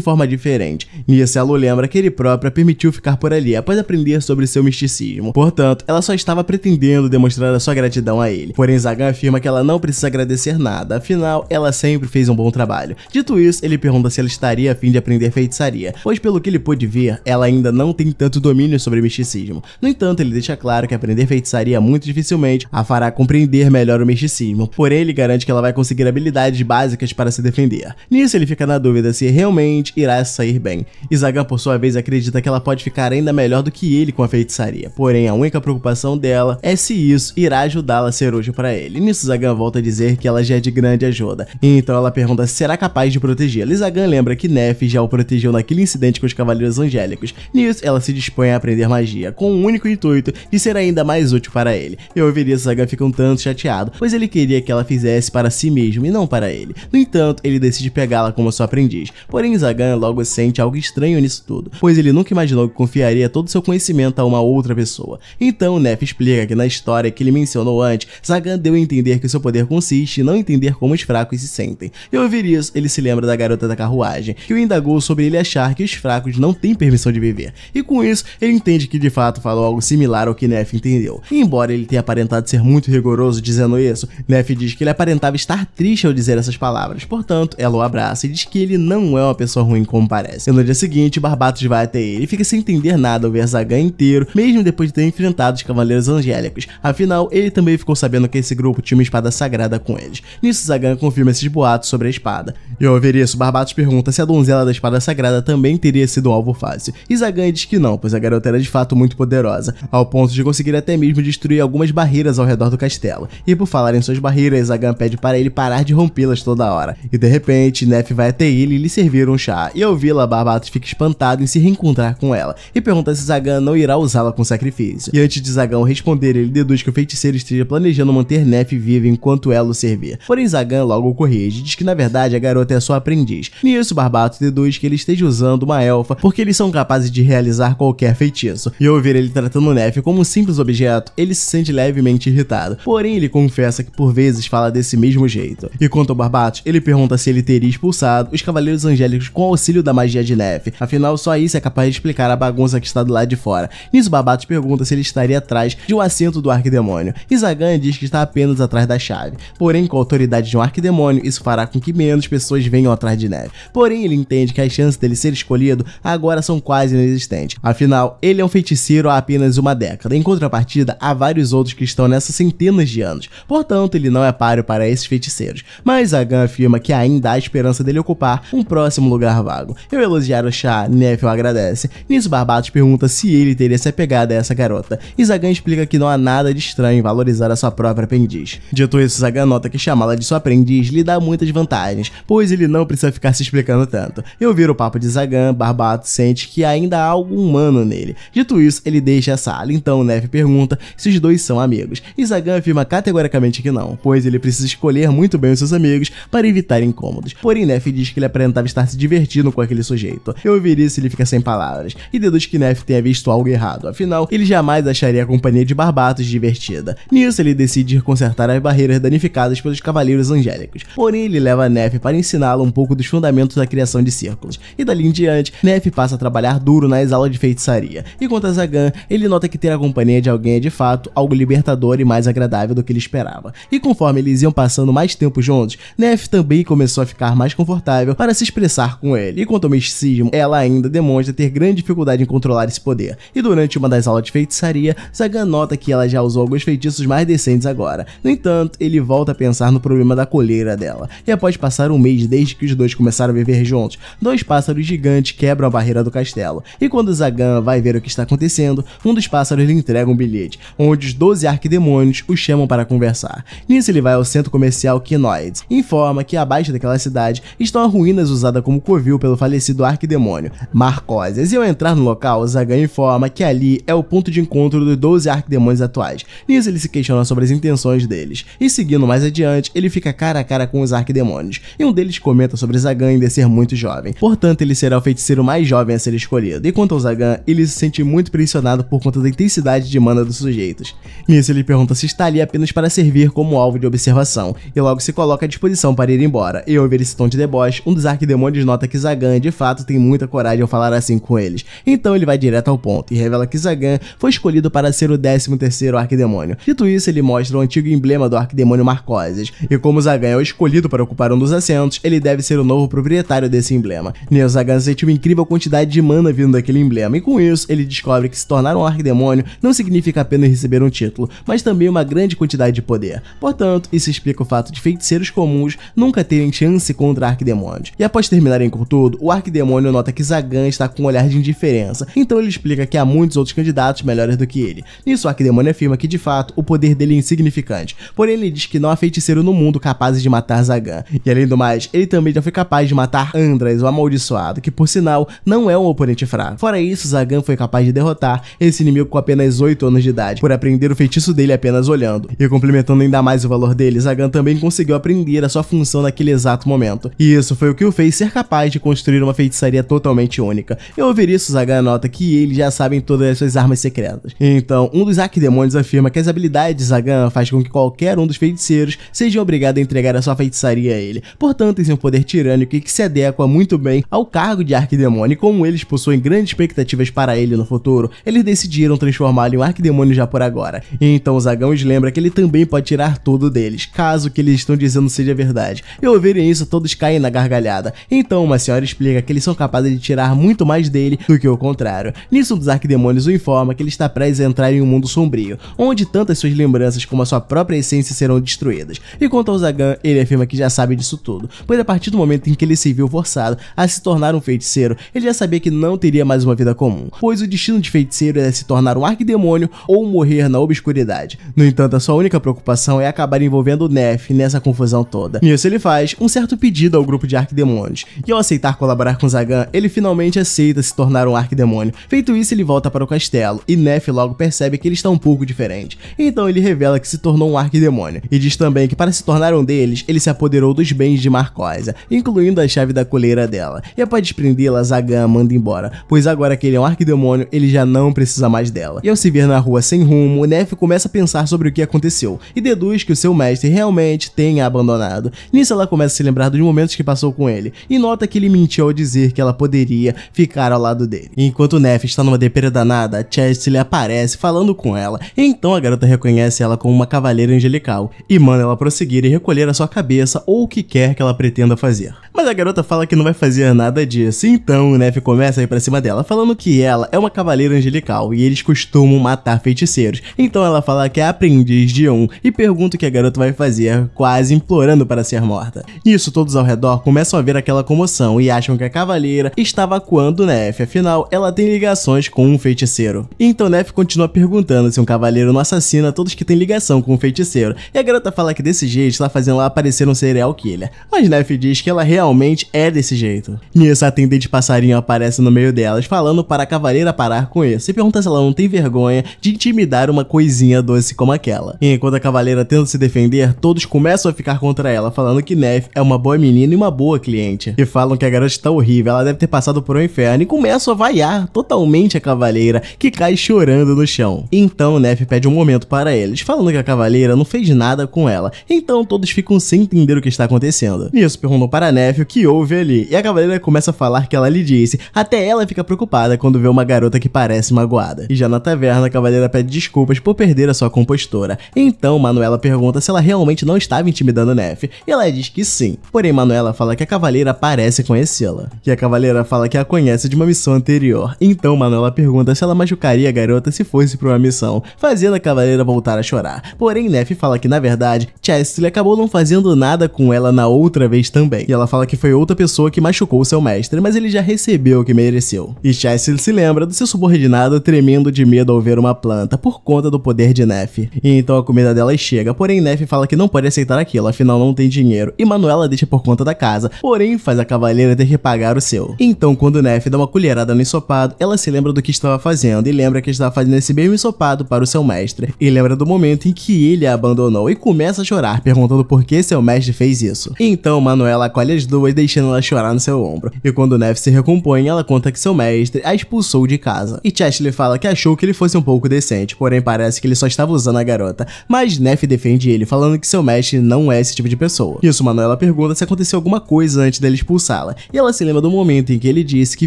forma diferente. Nisso ela lembra que ele próprio a permitiu ficar por ali após aprender sobre seu misticismo. Portanto, ela só estava pretendendo demonstrar a sua gratidão a ele. Porém, Zagan afirma que ela não precisa agradecer nada, afinal, ela sempre fez um bom trabalho. Dito isso, ele pergunta se ela estaria a fim de aprender feitiçaria, pois pelo que ele pôde ver, ela ainda não tem tanto domínio sobre misticismo. No entanto, ele deixa claro que aprender feitiçaria muito dificilmente a fará compreender melhor o misticismo. Porém, ele garante que ela vai conseguir habilidades básicas para se defender. Nisso ele fica na dúvida se realmente irá sair bem. Izagan por sua vez acredita que ela pode ficar ainda melhor do que ele com a feitiçaria, porém a única preocupação dela é se isso irá ajudá-la a ser útil para ele. Nisso Zagan volta a dizer que ela já é de grande ajuda, então ela pergunta se será capaz de protegê-la. Izagan lembra que Nef já o protegeu naquele incidente com os Cavaleiros Angélicos. Nisso ela se dispõe a aprender magia, com o único intuito de ser ainda mais útil para ele. Eu ouviria Zagan fica um tanto chateado, pois ele queria que ela fizesse fizesse para si mesmo e não para ele. No entanto, ele decide pegá-la como sua aprendiz. Porém, Zagan logo sente algo estranho nisso tudo, pois ele nunca imaginou que confiaria todo seu conhecimento a uma outra pessoa. Então, Neff explica que na história que ele mencionou antes, Zagan deu a entender que seu poder consiste em não entender como os fracos se sentem. E ao ouvir isso, ele se lembra da garota da carruagem, que o indagou sobre ele achar que os fracos não têm permissão de viver. E com isso, ele entende que de fato falou algo similar ao que Neff entendeu. E embora ele tenha aparentado ser muito rigoroso dizendo isso, Neff diz que ele aparentava estar triste ao dizer essas palavras, portanto, ela o abraça e diz que ele não é uma pessoa ruim como parece. E no dia seguinte, Barbatos vai até ele e fica sem entender nada ao ver Zagan inteiro, mesmo depois de ter enfrentado os Cavaleiros Angélicos. Afinal, ele também ficou sabendo que esse grupo tinha uma espada sagrada com eles. Nisso, Zagan confirma esses boatos sobre a espada. E ao ver isso, Barbatos pergunta se a donzela da espada sagrada também teria sido um alvo fácil. E Zagan diz que não, pois a garota era de fato muito poderosa, ao ponto de conseguir até mesmo destruir algumas barreiras ao redor do castelo. E por falar em suas barreiras, a pede para ele parar de rompê-las toda hora. E de repente, Neff vai até ele e lhe servir um chá. E ao vê-la, Barbatos fica espantado em se reencontrar com ela e pergunta se Zagan não irá usá-la com sacrifício. E antes de Zagan responder, ele deduz que o feiticeiro esteja planejando manter Neff viva enquanto ela o servir. Porém, Zagan logo corrige e diz que na verdade a garota é sua aprendiz. Nisso, Barbatos deduz que ele esteja usando uma elfa porque eles são capazes de realizar qualquer feitiço. E ao ver ele tratando Neff como um simples objeto, ele se sente levemente irritado. Porém, ele confessa que por vezes fala fala desse mesmo jeito. E quanto ao Barbatos, ele pergunta se ele teria expulsado os Cavaleiros Angélicos com auxílio da magia de neve. Afinal, só isso é capaz de explicar a bagunça que está do lado de fora. Nisso, Barbatos pergunta se ele estaria atrás de um assento do Arquidemônio. E Zagan diz que está apenas atrás da chave. Porém, com a autoridade de um Arquidemônio, isso fará com que menos pessoas venham atrás de neve. Porém, ele entende que as chances dele ser escolhido agora são quase inexistentes. Afinal, ele é um feiticeiro há apenas uma década. Em contrapartida, há vários outros que estão nessas centenas de anos. Portanto, ele não é páreo necessário para esses feiticeiros, mas Agan afirma que ainda há esperança dele ocupar um próximo lugar vago. Eu elogiar o chá, Neville agradece. Nisso, Barbatos pergunta se ele teria se apegado a essa garota, e Zagan explica que não há nada de estranho em valorizar a sua própria aprendiz. Dito isso, Zagan nota que chamá-la de sua aprendiz lhe dá muitas vantagens, pois ele não precisa ficar se explicando tanto. Eu viro o papo de Zagan, Barbatos sente que ainda há algo humano nele. Dito isso, ele deixa a sala, então Neville pergunta se os dois são amigos, e Zagan afirma categoricamente que não, pois ele precisa escolher muito bem os seus amigos para evitar incômodos. Porém, Neff diz que ele aparentava estar se divertindo com aquele sujeito. Eu ouviria se ele fica sem palavras, e deduz que Neff tenha visto algo errado, afinal, ele jamais acharia a companhia de Barbatos divertida. Nisso, ele decide ir consertar as barreiras danificadas pelos Cavaleiros Angélicos. Porém, ele leva Neff para ensiná-lo um pouco dos fundamentos da criação de círculos, e dali em diante, Neff passa a trabalhar duro nas aulas de feitiçaria. E quanto a Zagan, ele nota que ter a companhia de alguém é de fato algo libertador e mais agradável do que ele esperava. E conforme ele eles iam passando mais tempo juntos, Neff também começou a ficar mais confortável para se expressar com ele. E quanto ao misticismo, ela ainda demonstra ter grande dificuldade em controlar esse poder. E durante uma das aulas de feitiçaria, Sagan nota que ela já usou alguns feitiços mais decentes agora. No entanto, ele volta a pensar no problema da coleira dela. E após passar um mês desde que os dois começaram a viver juntos, dois pássaros gigantes quebram a barreira do castelo. E quando Zagan vai ver o que está acontecendo, um dos pássaros lhe entrega um bilhete, onde os 12 arquidemônios o chamam para conversar. Nisso ele vai ao é centro comercial Kinoids, informa que abaixo daquela cidade estão as ruínas usadas como covil pelo falecido arquidemônio, Marcosias. E ao entrar no local, Zagan informa que ali é o ponto de encontro dos 12 arquidemônios atuais. Nisso ele se questiona sobre as intenções deles. E seguindo mais adiante, ele fica cara a cara com os arquidemônios, e um deles comenta sobre Zagan ainda ser muito jovem. Portanto, ele será o feiticeiro mais jovem a ser escolhido. E quanto ao Zagan, ele se sente muito pressionado por conta da intensidade de mana dos sujeitos. Nisso ele pergunta se está ali apenas para servir como alvo de observação observação, e logo se coloca à disposição para ir embora. e ouvir esse tom de deboche, um dos arquidemônios nota que Zagan de fato tem muita coragem ao falar assim com eles, então ele vai direto ao ponto e revela que Zagan foi escolhido para ser o 13º arquidemônio. Dito isso, ele mostra o antigo emblema do arquidemônio Marcoses, e como Zagan é o escolhido para ocupar um dos assentos, ele deve ser o novo proprietário desse emblema. Neo Zagan sentiu uma incrível quantidade de mana vindo daquele emblema, e com isso ele descobre que se tornar um arquidemônio não significa apenas receber um título, mas também uma grande quantidade de poder. Portanto, isso explica o fato de feiticeiros comuns nunca terem chance contra arquidemônios. E após terminarem com tudo, o arquidemônio nota que Zagan está com um olhar de indiferença, então ele explica que há muitos outros candidatos melhores do que ele. Nisso, o arquidemônio afirma que, de fato, o poder dele é insignificante, porém ele diz que não há feiticeiro no mundo capaz de matar Zagan. E além do mais, ele também já foi capaz de matar Andras, o amaldiçoado, que por sinal não é um oponente fraco. Fora isso, Zagan foi capaz de derrotar esse inimigo com apenas 8 anos de idade, por aprender o feitiço dele apenas olhando, e complementando ainda mais o valor dele deles, também conseguiu aprender a sua função naquele exato momento. E isso foi o que o fez ser capaz de construir uma feitiçaria totalmente única. E ao ouvir isso, Zagan nota que eles já sabem todas as suas armas secretas. Então, um dos Arquidemônios afirma que as habilidades de Zagan faz com que qualquer um dos feiticeiros seja obrigado a entregar a sua feitiçaria a ele. Portanto, esse é um poder tirânico e que se adequa muito bem ao cargo de Arquidemônio e como eles possuem grandes expectativas para ele no futuro, eles decidiram transformá-lo em um Arquidemônio já por agora. E então os lembra que ele também pode tirar tudo dele deles, caso o que eles estão dizendo seja verdade. E ouvirem isso, todos caem na gargalhada. Então, uma senhora explica que eles são capazes de tirar muito mais dele do que o contrário. Nisso, um dos arquidemônios o informa que ele está prestes a entrar em um mundo sombrio, onde tanto as suas lembranças como a sua própria essência serão destruídas. E quanto ao Zagan, ele afirma que já sabe disso tudo, pois a partir do momento em que ele se viu forçado a se tornar um feiticeiro, ele já sabia que não teria mais uma vida comum, pois o destino de feiticeiro é se tornar um arquidemônio ou morrer na obscuridade. No entanto, a sua única preocupação é acabar envolvendo envolvendo o Neff nessa confusão toda. Nisso ele faz um certo pedido ao grupo de Arquidemônios, e ao aceitar colaborar com Zagan, ele finalmente aceita se tornar um Arquidemônio. Feito isso, ele volta para o castelo, e Neff logo percebe que ele está um pouco diferente. Então ele revela que se tornou um Arquidemônio, e diz também que para se tornar um deles, ele se apoderou dos bens de Marcosa, incluindo a chave da coleira dela. E após desprendê-la, Zagan manda embora, pois agora que ele é um Arquidemônio, ele já não precisa mais dela. E ao se ver na rua sem rumo, Neff começa a pensar sobre o que aconteceu, e deduz que o seu mestre Heist realmente tenha abandonado. Nisso ela começa a se lembrar dos momentos que passou com ele e nota que ele mentiu ao dizer que ela poderia ficar ao lado dele. Enquanto Neff está numa deprê danada, Chastity aparece falando com ela, então a garota reconhece ela como uma cavaleira angelical e manda ela prosseguir e recolher a sua cabeça ou o que quer que ela pretenda fazer. Mas a garota fala que não vai fazer nada disso, então Neff começa a ir pra cima dela, falando que ela é uma cavaleira angelical e eles costumam matar feiticeiros. Então ela fala que é aprendiz de um e pergunta o que a garota vai vai fazer, quase implorando para ser morta. Isso todos ao redor começam a ver aquela comoção e acham que a cavaleira estava quando Nef, afinal, ela tem ligações com um feiticeiro. Então Nef continua perguntando se um cavaleiro não assassina todos que têm ligação com um feiticeiro, e a garota fala que desse jeito está fazendo ela aparecer um serial killer, mas Nef diz que ela realmente é desse jeito. Nisso, a atendente passarinho aparece no meio delas, falando para a cavaleira parar com isso, e pergunta se ela não tem vergonha de intimidar uma coisinha doce como aquela. E enquanto a cavaleira tenta se defender, entender, todos começam a ficar contra ela, falando que Nef é uma boa menina e uma boa cliente. E falam que a garota está horrível, ela deve ter passado por um inferno, e começam a vaiar totalmente a cavaleira, que cai chorando no chão. Então Nef pede um momento para eles, falando que a cavaleira não fez nada com ela. Então todos ficam sem entender o que está acontecendo. Nisso perguntam para Nef o que houve ali, e a cavaleira começa a falar que ela lhe disse, até ela fica preocupada quando vê uma garota que parece magoada. E já na taverna, a cavaleira pede desculpas por perder a sua compostora. Então Manuela pergunta se ela ela realmente não estava intimidando Neff, e ela diz que sim. Porém, Manuela fala que a Cavaleira parece conhecê-la, e a Cavaleira fala que a conhece de uma missão anterior. Então, Manuela pergunta se ela machucaria a garota se fosse para uma missão, fazendo a Cavaleira voltar a chorar. Porém, Neff fala que, na verdade, Chastity acabou não fazendo nada com ela na outra vez também, e ela fala que foi outra pessoa que machucou seu mestre, mas ele já recebeu o que mereceu. E Chastity se lembra do seu subordinado tremendo de medo ao ver uma planta, por conta do poder de Neff. E então a comida dela chega, porém Neff fala que não pode aceitar aquilo, afinal não tem dinheiro, e Manuela deixa por conta da casa, porém faz a cavaleira ter que pagar o seu. Então, quando Nef dá uma colherada no ensopado, ela se lembra do que estava fazendo e lembra que estava fazendo esse mesmo ensopado para o seu mestre, e lembra do momento em que ele a abandonou e começa a chorar, perguntando por que seu mestre fez isso. Então, Manuela acolhe as duas, deixando ela chorar no seu ombro, e quando Nef se recompõe, ela conta que seu mestre a expulsou de casa. E Chastley fala que achou que ele fosse um pouco decente, porém parece que ele só estava usando a garota, mas Nef defende ele, falando falando que seu mestre não é esse tipo de pessoa. Isso, Manuela pergunta se aconteceu alguma coisa antes dele expulsá-la, e ela se lembra do momento em que ele disse que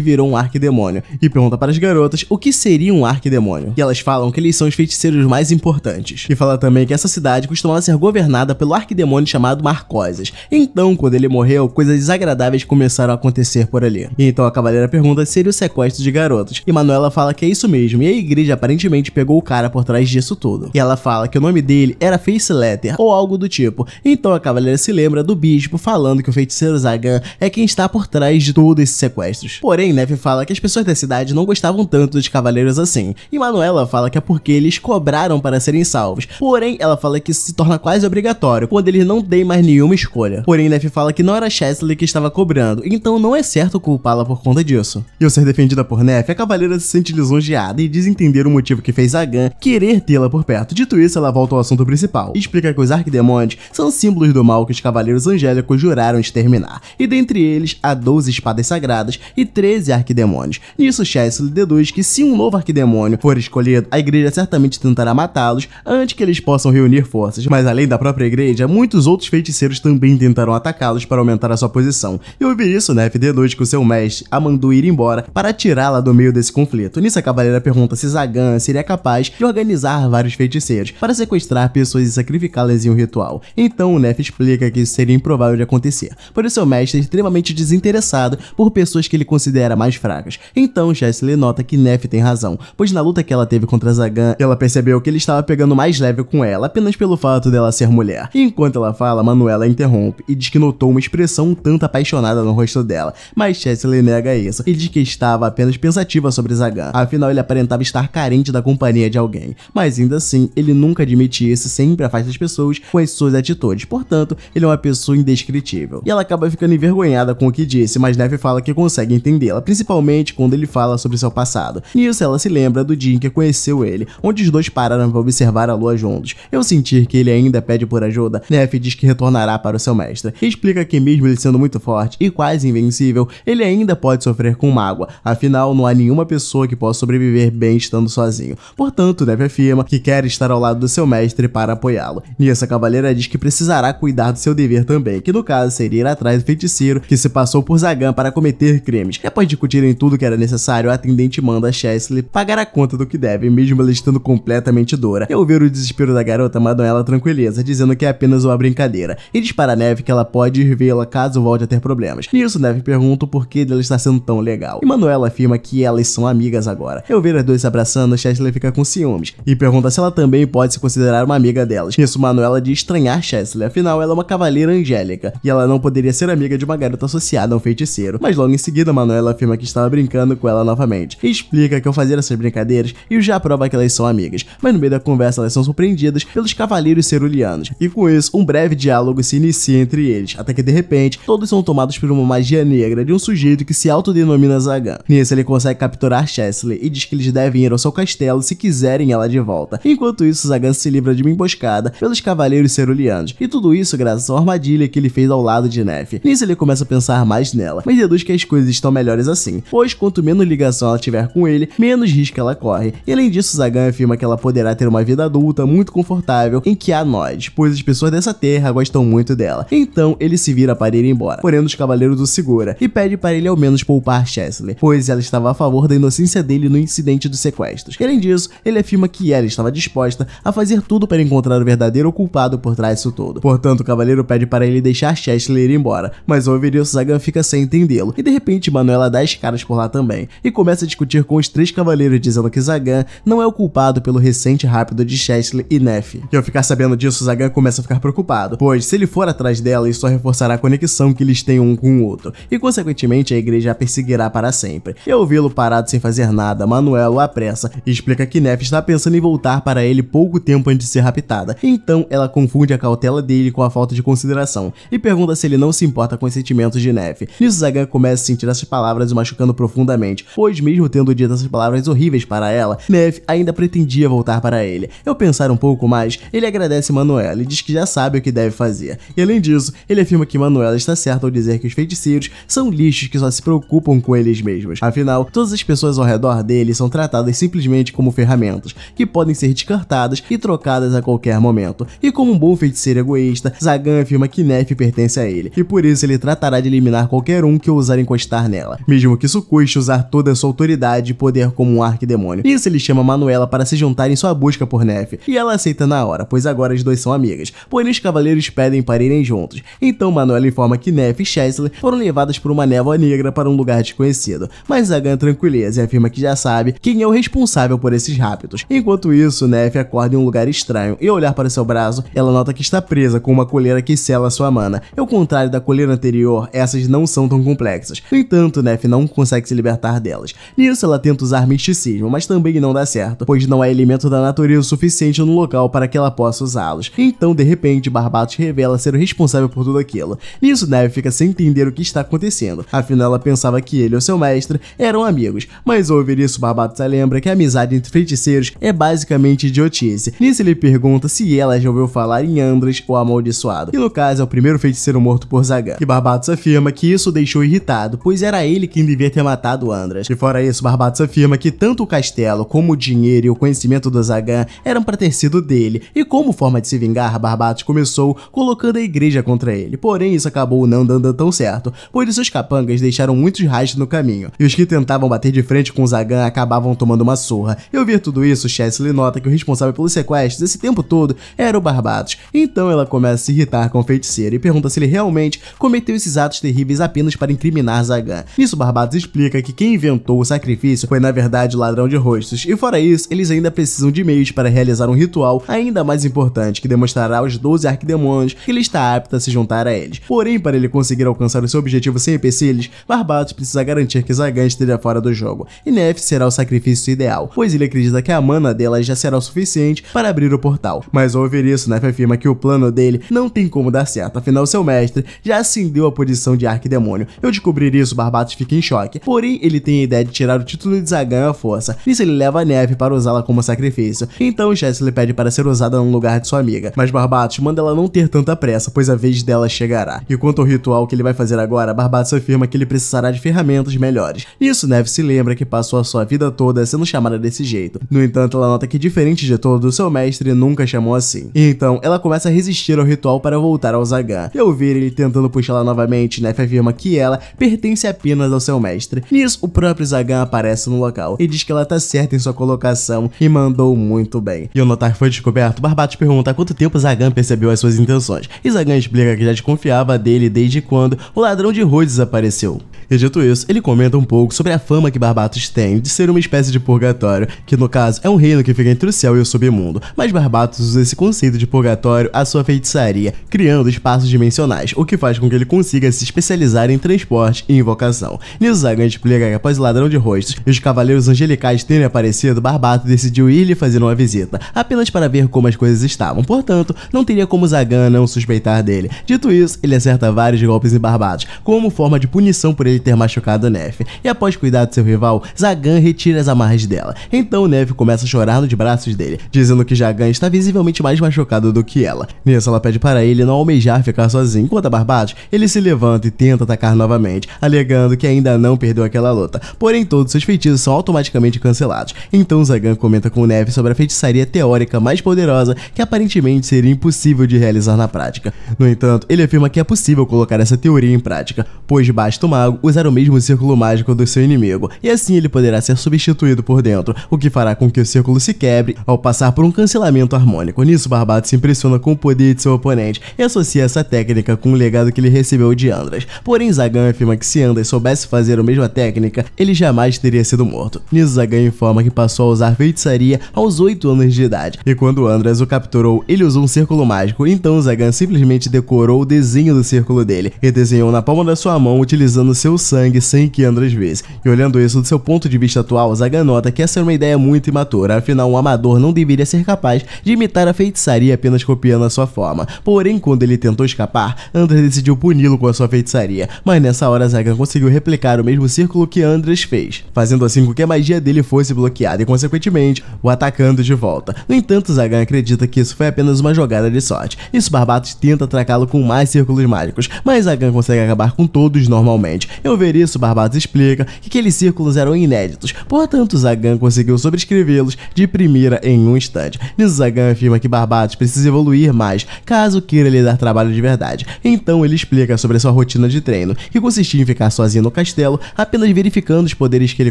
virou um arquidemônio, e pergunta para as garotas o que seria um arquidemônio. E elas falam que eles são os feiticeiros mais importantes. E fala também que essa cidade costumava ser governada pelo arquidemônio chamado Marcosas. Então, quando ele morreu, coisas desagradáveis começaram a acontecer por ali. E então a cavaleira pergunta se seria o sequestro de garotas, e Manuela fala que é isso mesmo, e a igreja aparentemente pegou o cara por trás disso tudo. E ela fala que o nome dele era Faceletter ou algo do tipo. Então a cavaleira se lembra do bispo falando que o feiticeiro Zagan é quem está por trás de todos esses sequestros. Porém, Neve fala que as pessoas da cidade não gostavam tanto de cavaleiros assim, e Manuela fala que é porque eles cobraram para serem salvos. Porém, ela fala que isso se torna quase obrigatório, quando eles não têm mais nenhuma escolha. Porém, Neve fala que não era Chesley que estava cobrando, então não é certo culpá-la por conta disso. E ao ser defendida por Neve, a cavaleira se sente lisonjeada e desentender o motivo que fez Zagan querer tê-la por perto. Dito isso, ela volta ao assunto principal, explica a coisa os arquidemônios são símbolos do mal que os cavaleiros angélicos juraram exterminar, e dentre eles há 12 espadas sagradas e 13 arquidemônios. Nisso, Chesley deduz que se um novo arquidemônio for escolhido, a igreja certamente tentará matá-los antes que eles possam reunir forças, mas além da própria igreja, muitos outros feiticeiros também tentaram atacá-los para aumentar a sua posição. E ouvi isso, né? deduz que o seu mestre a mandou ir embora para tirá-la do meio desse conflito. Nisso, a cavaleira pergunta se Zagan seria capaz de organizar vários feiticeiros para sequestrar pessoas e sacrificá-las um ritual. Então o Neff explica que isso seria improvável de acontecer, pois seu mestre é extremamente desinteressado por pessoas que ele considera mais fracas. Então Chesley nota que Neff tem razão, pois na luta que ela teve contra Zagan, ela percebeu que ele estava pegando mais leve com ela apenas pelo fato dela ser mulher. E enquanto ela fala, Manuela interrompe e diz que notou uma expressão um tanto apaixonada no rosto dela, mas Chesley nega isso e diz que estava apenas pensativa sobre Zagan, afinal ele aparentava estar carente da companhia de alguém, mas ainda assim ele nunca admite isso e sempre afasta as pessoas com as suas atitudes, portanto, ele é uma pessoa indescritível. E ela acaba ficando envergonhada com o que disse, mas Neve fala que consegue entendê-la, principalmente quando ele fala sobre seu passado. Nisso, ela se lembra do dia em que conheceu ele, onde os dois pararam para observar a lua juntos. Eu sentir que ele ainda pede por ajuda, Neve diz que retornará para o seu mestre, e explica que mesmo ele sendo muito forte e quase invencível, ele ainda pode sofrer com mágoa, afinal não há nenhuma pessoa que possa sobreviver bem estando sozinho. Portanto, Neve afirma que quer estar ao lado do seu mestre para apoiá-lo essa cavaleira diz que precisará cuidar do seu dever também, que no caso seria ir atrás do feiticeiro que se passou por Zagan para cometer crimes. Após discutirem tudo que era necessário, a atendente manda a Chesley pagar a conta do que deve, mesmo ela estando completamente dora. E ao ver o desespero da garota, Manuela é tranquiliza, dizendo que é apenas uma brincadeira, e diz para Neve que ela pode ir vê-la caso volte a ter problemas. Nisso, Neve pergunta o porquê dela estar sendo tão legal, e Manuela afirma que elas são amigas agora. Ao ver as duas se abraçando, Chesley fica com ciúmes, e pergunta se ela também pode se considerar uma amiga delas. Nisso, Manuela ela de estranhar Chesley, afinal ela é uma cavaleira angélica, e ela não poderia ser amiga de uma garota associada a um feiticeiro. Mas logo em seguida, Manuela afirma que estava brincando com ela novamente, e explica que ao fazer essas brincadeiras, e já prova que elas são amigas, mas no meio da conversa elas são surpreendidas pelos cavaleiros cerulianos, e com isso, um breve diálogo se inicia entre eles, até que de repente, todos são tomados por uma magia negra de um sujeito que se autodenomina Zagan. Nisso, ele consegue capturar Chesley e diz que eles devem ir ao seu castelo se quiserem ela de volta. Enquanto isso, Zagan se livra de uma emboscada pelos cavaleiros ceruleanos. E tudo isso graças à armadilha que ele fez ao lado de Neff. Nisso ele começa a pensar mais nela, mas deduz que as coisas estão melhores assim, pois quanto menos ligação ela tiver com ele, menos risco ela corre. E além disso, Zagan afirma que ela poderá ter uma vida adulta muito confortável em que há nós, pois as pessoas dessa terra gostam muito dela. Então ele se vira para ir embora, porém os cavaleiros o segura e pede para ele ao menos poupar Chesley, pois ela estava a favor da inocência dele no incidente dos sequestros. E além disso, ele afirma que ela estava disposta a fazer tudo para encontrar o verdadeiro culpado por trás disso todo. Portanto, o cavaleiro pede para ele deixar Chesley ir embora, mas o e o Sagan fica sem entendê-lo, e de repente Manuela dá as caras por lá também, e começa a discutir com os três cavaleiros dizendo que Zagan não é o culpado pelo recente rápido de Chesley e Neff. E ao ficar sabendo disso, Zagan começa a ficar preocupado, pois se ele for atrás dela, isso só reforçará a conexão que eles têm um com o outro, e consequentemente a igreja a perseguirá para sempre. E ao vê-lo parado sem fazer nada, Manuela o apressa e explica que Neff está pensando em voltar para ele pouco tempo antes de ser raptada, então ela confunde a cautela dele com a falta de consideração e pergunta se ele não se importa com os sentimentos de Neve. Nisso Zagan começa a sentir essas palavras o machucando profundamente, pois mesmo tendo dito essas palavras horríveis para ela, Neve ainda pretendia voltar para ele. Ao pensar um pouco mais, ele agradece Manuela e diz que já sabe o que deve fazer. E além disso, ele afirma que Manuela está certa ao dizer que os feiticeiros são lixos que só se preocupam com eles mesmos. Afinal, todas as pessoas ao redor dele são tratadas simplesmente como ferramentas, que podem ser descartadas e trocadas a qualquer momento e como um bom feiticeiro egoísta, Zagan afirma que Nef pertence a ele, e por isso ele tratará de eliminar qualquer um que ousar encostar nela, mesmo que isso custe usar toda a sua autoridade e poder como um arquidemônio. Isso ele chama Manuela para se juntar em sua busca por Nef, e ela aceita na hora, pois agora as duas são amigas, porém os cavaleiros pedem para irem juntos. Então Manuela informa que Nef e Chesley foram levadas por uma névoa negra para um lugar desconhecido, mas Zagan tranquiliza e afirma que já sabe quem é o responsável por esses raptos. Enquanto isso, Nef acorda em um lugar estranho e olhar para seu braço caso, ela nota que está presa com uma coleira que sela sua mana. E ao contrário da coleira anterior, essas não são tão complexas. No entanto, Nef não consegue se libertar delas. Nisso, ela tenta usar misticismo, mas também não dá certo, pois não há elemento da natureza suficiente no local para que ela possa usá-los. Então, de repente, Barbatos revela ser o responsável por tudo aquilo. Nisso, Neve fica sem entender o que está acontecendo, afinal ela pensava que ele ou seu mestre eram amigos, mas ao ouvir isso, Barbatos lembra que a amizade entre feiticeiros é basicamente idiotice. Nisso, ele pergunta se ela já ouviu ouviu falar em Andras, o amaldiçoado, que no caso é o primeiro feiticeiro morto por Zagan. E Barbatos afirma que isso o deixou irritado, pois era ele quem devia ter matado Andras. E fora isso, Barbatos afirma que tanto o castelo, como o dinheiro e o conhecimento do Zagan eram para ter sido dele, e como forma de se vingar, Barbatos começou colocando a igreja contra ele. Porém, isso acabou não dando tão certo, pois seus capangas deixaram muitos rastros no caminho, e os que tentavam bater de frente com Zagan acabavam tomando uma surra. E ao ver tudo isso, Chesley nota que o responsável pelos sequestros esse tempo todo era Barbatos. Barbados. Então ela começa a se irritar com o feiticeiro e pergunta se ele realmente cometeu esses atos terríveis apenas para incriminar Zagan. Nisso, Barbados explica que quem inventou o sacrifício foi na verdade o ladrão de rostos, e fora isso, eles ainda precisam de meios para realizar um ritual ainda mais importante que demonstrará aos 12 arquidemônios que ele está apto a se juntar a eles. Porém, para ele conseguir alcançar o seu objetivo sem empecilhos, Barbados precisa garantir que Zagan esteja fora do jogo, e Nef será o sacrifício ideal, pois ele acredita que a mana dela já será o suficiente para abrir o portal. Mas ao ouvir isso, Neff né? afirma que o plano dele não tem como dar certo, afinal seu mestre já ascendeu a posição de arquidemônio. Eu descobrir isso, Barbatos fica em choque, porém ele tem a ideia de tirar o título de Zagan à força, Isso ele leva a Neve para usá-la como sacrifício. Então Chesley pede para ser usada no lugar de sua amiga, mas Barbatos manda ela não ter tanta pressa, pois a vez dela chegará. E quanto ao ritual que ele vai fazer agora, Barbatos afirma que ele precisará de ferramentas melhores. Isso Neve se lembra que passou a sua vida toda sendo chamada desse jeito. No entanto, ela nota que diferente de todo, seu mestre nunca chamou assim. Então, ela começa a resistir ao ritual para voltar ao Zagan. E ao ver ele tentando puxá-la novamente, Nef afirma que ela pertence apenas ao seu mestre. Nisso, o próprio Zagan aparece no local e diz que ela tá certa em sua colocação e mandou muito bem. E ao notar que foi descoberto, Barbatos pergunta há quanto tempo Zagan percebeu as suas intenções. E Zagan explica que já desconfiava dele desde quando o ladrão de Rhodes desapareceu. E dito isso, ele comenta um pouco sobre a fama que Barbatos tem de ser uma espécie de purgatório, que no caso é um reino que fica entre o céu e o submundo, mas Barbatos usa esse conceito de purgatório à sua feitiçaria, criando espaços dimensionais, o que faz com que ele consiga se especializar em transporte e invocação. Nizagan explica que após o ladrão de rostos e os cavaleiros angelicais terem aparecido, Barbato decidiu ir lhe fazer uma visita, apenas para ver como as coisas estavam, portanto, não teria como Zagan não suspeitar dele. Dito isso, ele acerta vários golpes em Barbatos, como forma de punição por ele de ter machucado Neve. E após cuidar do seu rival, Zagan retira as amarras dela. Então Neve começa a chorar nos braços dele, dizendo que Jagan está visivelmente mais machucado do que ela. Nisso, ela pede para ele não almejar ficar sozinho. Enquanto a Barbados, ele se levanta e tenta atacar novamente, alegando que ainda não perdeu aquela luta. Porém, todos seus feitiços são automaticamente cancelados. Então Zagan comenta com Neve sobre a feitiçaria teórica mais poderosa que aparentemente seria impossível de realizar na prática. No entanto, ele afirma que é possível colocar essa teoria em prática, pois basta o mago usar o mesmo círculo mágico do seu inimigo, e assim ele poderá ser substituído por dentro, o que fará com que o círculo se quebre ao passar por um cancelamento harmônico. Nisso, Barbato se impressiona com o poder de seu oponente e associa essa técnica com o legado que ele recebeu de Andras. Porém, Zagan afirma que se Andras soubesse fazer a mesma técnica, ele jamais teria sido morto. Nisso, Zagan informa que passou a usar feitiçaria aos 8 anos de idade, e quando Andras o capturou, ele usou um círculo mágico, então Zagan simplesmente decorou o desenho do círculo dele e desenhou na palma da sua mão utilizando seu sangue sem que Andras vezes. E olhando isso do seu ponto de vista atual, Zagan nota que essa é uma ideia muito imatura, afinal um amador não deveria ser capaz de imitar a feitiçaria apenas copiando a sua forma. Porém, quando ele tentou escapar, Andras decidiu puni-lo com a sua feitiçaria, mas nessa hora Zagan conseguiu replicar o mesmo círculo que Andras fez, fazendo assim com que a magia dele fosse bloqueada e, consequentemente, o atacando de volta. No entanto, Zagan acredita que isso foi apenas uma jogada de sorte, e Barbatos tenta atracá-lo com mais círculos mágicos, mas Zagan consegue acabar com todos normalmente, eu ver isso, Barbados explica que aqueles círculos eram inéditos, portanto Zagan conseguiu sobrescrevê-los de primeira em um instante. Nisso Zagan afirma que Barbados precisa evoluir mais, caso queira lhe dar trabalho de verdade. Então ele explica sobre sua rotina de treino, que consistia em ficar sozinho no castelo, apenas verificando os poderes que ele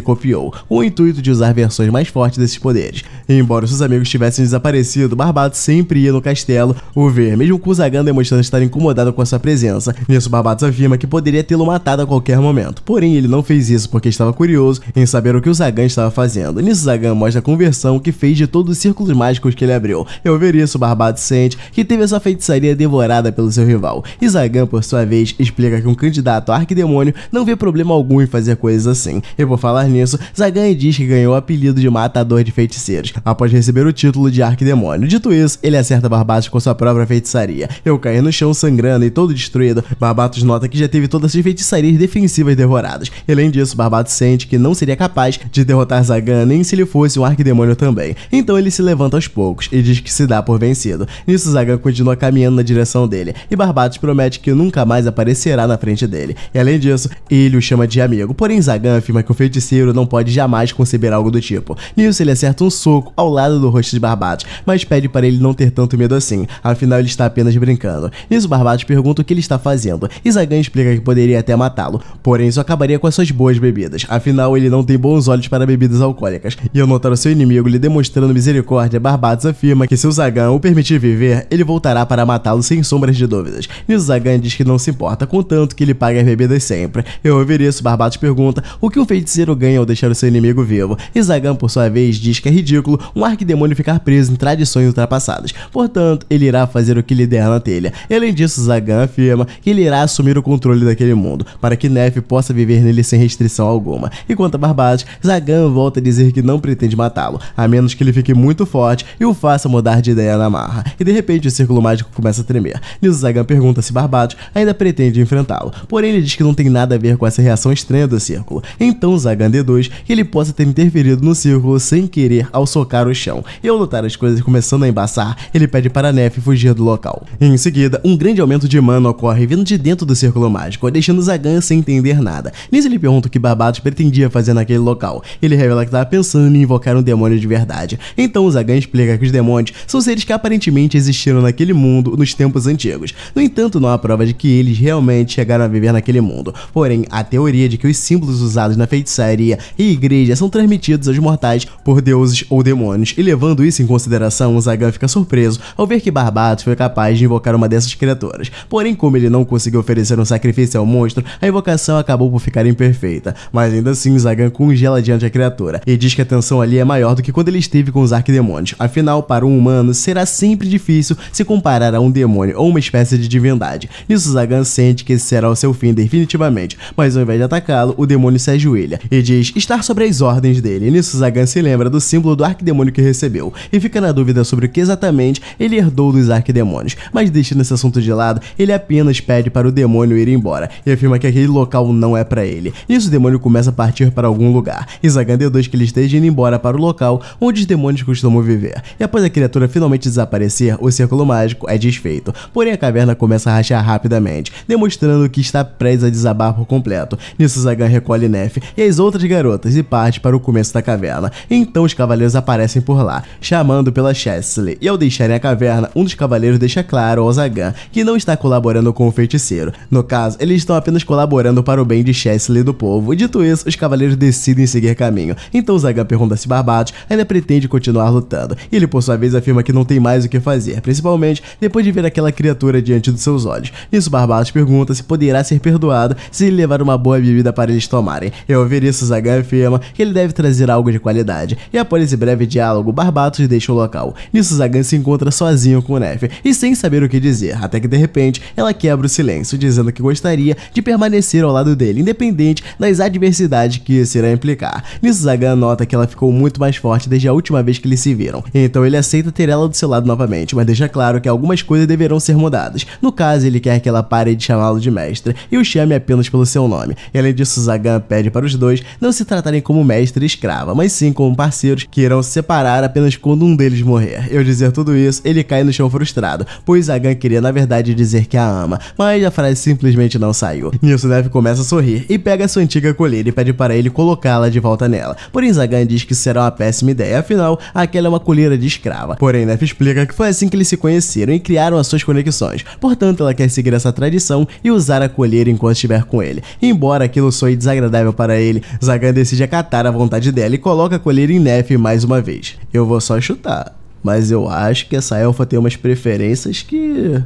copiou, com o intuito de usar versões mais fortes desses poderes. E embora seus amigos tivessem desaparecido, Barbados sempre ia no castelo o ver, mesmo com Zagan demonstrando estar incomodado com a sua presença. Nisso Barbados afirma que poderia tê-lo matado a qualquer momento. Porém, ele não fez isso porque estava curioso em saber o que o Zagan estava fazendo. Nisso, Zagan mostra a conversão que fez de todos os círculos mágicos que ele abriu. Eu ver isso, o Barbado sente que teve sua feitiçaria devorada pelo seu rival. E Zagan, por sua vez, explica que um candidato a arquidemônio não vê problema algum em fazer coisas assim. E por falar nisso, Zagan diz que ganhou o apelido de matador de feiticeiros, após receber o título de arquidemônio. Dito isso, ele acerta Barbatos com sua própria feitiçaria. Eu caí no chão sangrando e todo destruído. Barbatos nota que já teve todas as feitiçarias defensivas invencíveis devoradas. E, além disso, Barbados sente que não seria capaz de derrotar Zagan nem se ele fosse um arquidemônio também. Então ele se levanta aos poucos e diz que se dá por vencido. Nisso, Zagan continua caminhando na direção dele e Barbatos promete que nunca mais aparecerá na frente dele. E além disso, ele o chama de amigo, porém Zagan afirma que o feiticeiro não pode jamais conceber algo do tipo. Nisso, ele acerta um soco ao lado do rosto de Barbatos, mas pede para ele não ter tanto medo assim, afinal ele está apenas brincando. Nisso, Barbatos pergunta o que ele está fazendo e Zagan explica que poderia até matá-lo, Porém, isso acabaria com as suas boas bebidas. Afinal, ele não tem bons olhos para bebidas alcoólicas. E ao notar o seu inimigo lhe demonstrando misericórdia, Barbados afirma que se o Zagan o permitir viver, ele voltará para matá-lo sem sombras de dúvidas. Nisso, Zagan diz que não se importa, contanto que ele pague as bebidas sempre. Eu ouvir isso, Barbados pergunta o que um feiticeiro ganha ao deixar o seu inimigo vivo. E Zagan, por sua vez, diz que é ridículo um arquidemônio ficar preso em tradições ultrapassadas. Portanto, ele irá fazer o que lhe der na telha. E, além disso, Zagan afirma que ele irá assumir o controle daquele mundo, para que Neve chefe possa viver nele sem restrição alguma. E quanto a Barbados, Zagan volta a dizer que não pretende matá-lo, a menos que ele fique muito forte e o faça mudar de ideia na marra. E de repente o círculo mágico começa a tremer. Nisso Zagan pergunta se Barbados ainda pretende enfrentá-lo, porém ele diz que não tem nada a ver com essa reação estranha do círculo. Então Zagan deduz que ele possa ter interferido no círculo sem querer ao socar o chão. E ao notar as coisas começando a embaçar, ele pede para Neff fugir do local. Em seguida, um grande aumento de mana ocorre vindo de dentro do círculo mágico, deixando Zagan sem entender entender nada. Nisso lhe pergunta o que Barbados pretendia fazer naquele local. Ele revela que estava pensando em invocar um demônio de verdade. Então o Zagan explica que os demônios são seres que aparentemente existiram naquele mundo nos tempos antigos. No entanto, não há prova de que eles realmente chegaram a viver naquele mundo. Porém, a teoria de que os símbolos usados na feitiçaria e igreja são transmitidos aos mortais por deuses ou demônios. E levando isso em consideração, o Zagan fica surpreso ao ver que Barbados foi capaz de invocar uma dessas criaturas. Porém, como ele não conseguiu oferecer um sacrifício ao monstro, a invocação acabou por ficar imperfeita, mas ainda assim Zagan congela diante da criatura e diz que a tensão ali é maior do que quando ele esteve com os arquidemônios. Afinal, para um humano será sempre difícil se comparar a um demônio ou uma espécie de divindade. Nisso Zagan sente que esse será o seu fim definitivamente, mas ao invés de atacá-lo, o demônio se ajoelha e diz estar sobre as ordens dele. Nisso Zagan se lembra do símbolo do arquidemônio que recebeu e fica na dúvida sobre o que exatamente ele herdou dos arquidemônios, mas deixando esse assunto de lado, ele apenas pede para o demônio ir embora e afirma que aquele local local não é para ele. Isso o demônio começa a partir para algum lugar. E Zagan deduz que ele esteja indo embora para o local onde os demônios costumam viver. E após a criatura finalmente desaparecer, o círculo mágico é desfeito. Porém, a caverna começa a rachar rapidamente, demonstrando que está prestes a desabar por completo. Nisso, Zagan recolhe Nef e as outras garotas e parte para o começo da caverna. Então, os cavaleiros aparecem por lá, chamando pela Chesley. E ao deixarem a caverna, um dos cavaleiros deixa claro ao Zagan que não está colaborando com o feiticeiro. No caso, eles estão apenas colaborando para o bem de Chesley e do povo, dito isso, os cavaleiros decidem seguir caminho. Então Zagan pergunta se Barbados ainda pretende continuar lutando, e ele por sua vez afirma que não tem mais o que fazer, principalmente depois de ver aquela criatura diante dos seus olhos. Nisso Barbados pergunta se poderá ser perdoado se ele levar uma boa bebida para eles tomarem. E é ao ver isso, Zagan afirma que ele deve trazer algo de qualidade, e após esse breve diálogo, Barbatos deixa o local. Nisso Zagan se encontra sozinho com Neve, e sem saber o que dizer, até que de repente ela quebra o silêncio, dizendo que gostaria de permanecer ao ao lado dele, independente das adversidades que isso irá implicar. Zagan nota que ela ficou muito mais forte desde a última vez que eles se viram, então ele aceita ter ela do seu lado novamente, mas deixa claro que algumas coisas deverão ser mudadas. No caso, ele quer que ela pare de chamá-lo de mestre e o chame apenas pelo seu nome. E, além disso, Zagan pede para os dois não se tratarem como mestre e escrava, mas sim como parceiros que irão se separar apenas quando um deles morrer. Eu dizer tudo isso, ele cai no chão frustrado, pois Zagan queria na verdade dizer que a ama, mas a frase simplesmente não saiu. Nisso deve né, começa a sorrir e pega sua antiga colher e pede para ele colocá-la de volta nela. Porém, Zagan diz que será uma péssima ideia, afinal, aquela é uma colheira de escrava. Porém, Neff explica que foi assim que eles se conheceram e criaram as suas conexões. Portanto, ela quer seguir essa tradição e usar a colheira enquanto estiver com ele. Embora aquilo soe desagradável para ele, Zagan decide acatar a vontade dela e coloca a colheira em Neff mais uma vez. Eu vou só chutar, mas eu acho que essa elfa tem umas preferências que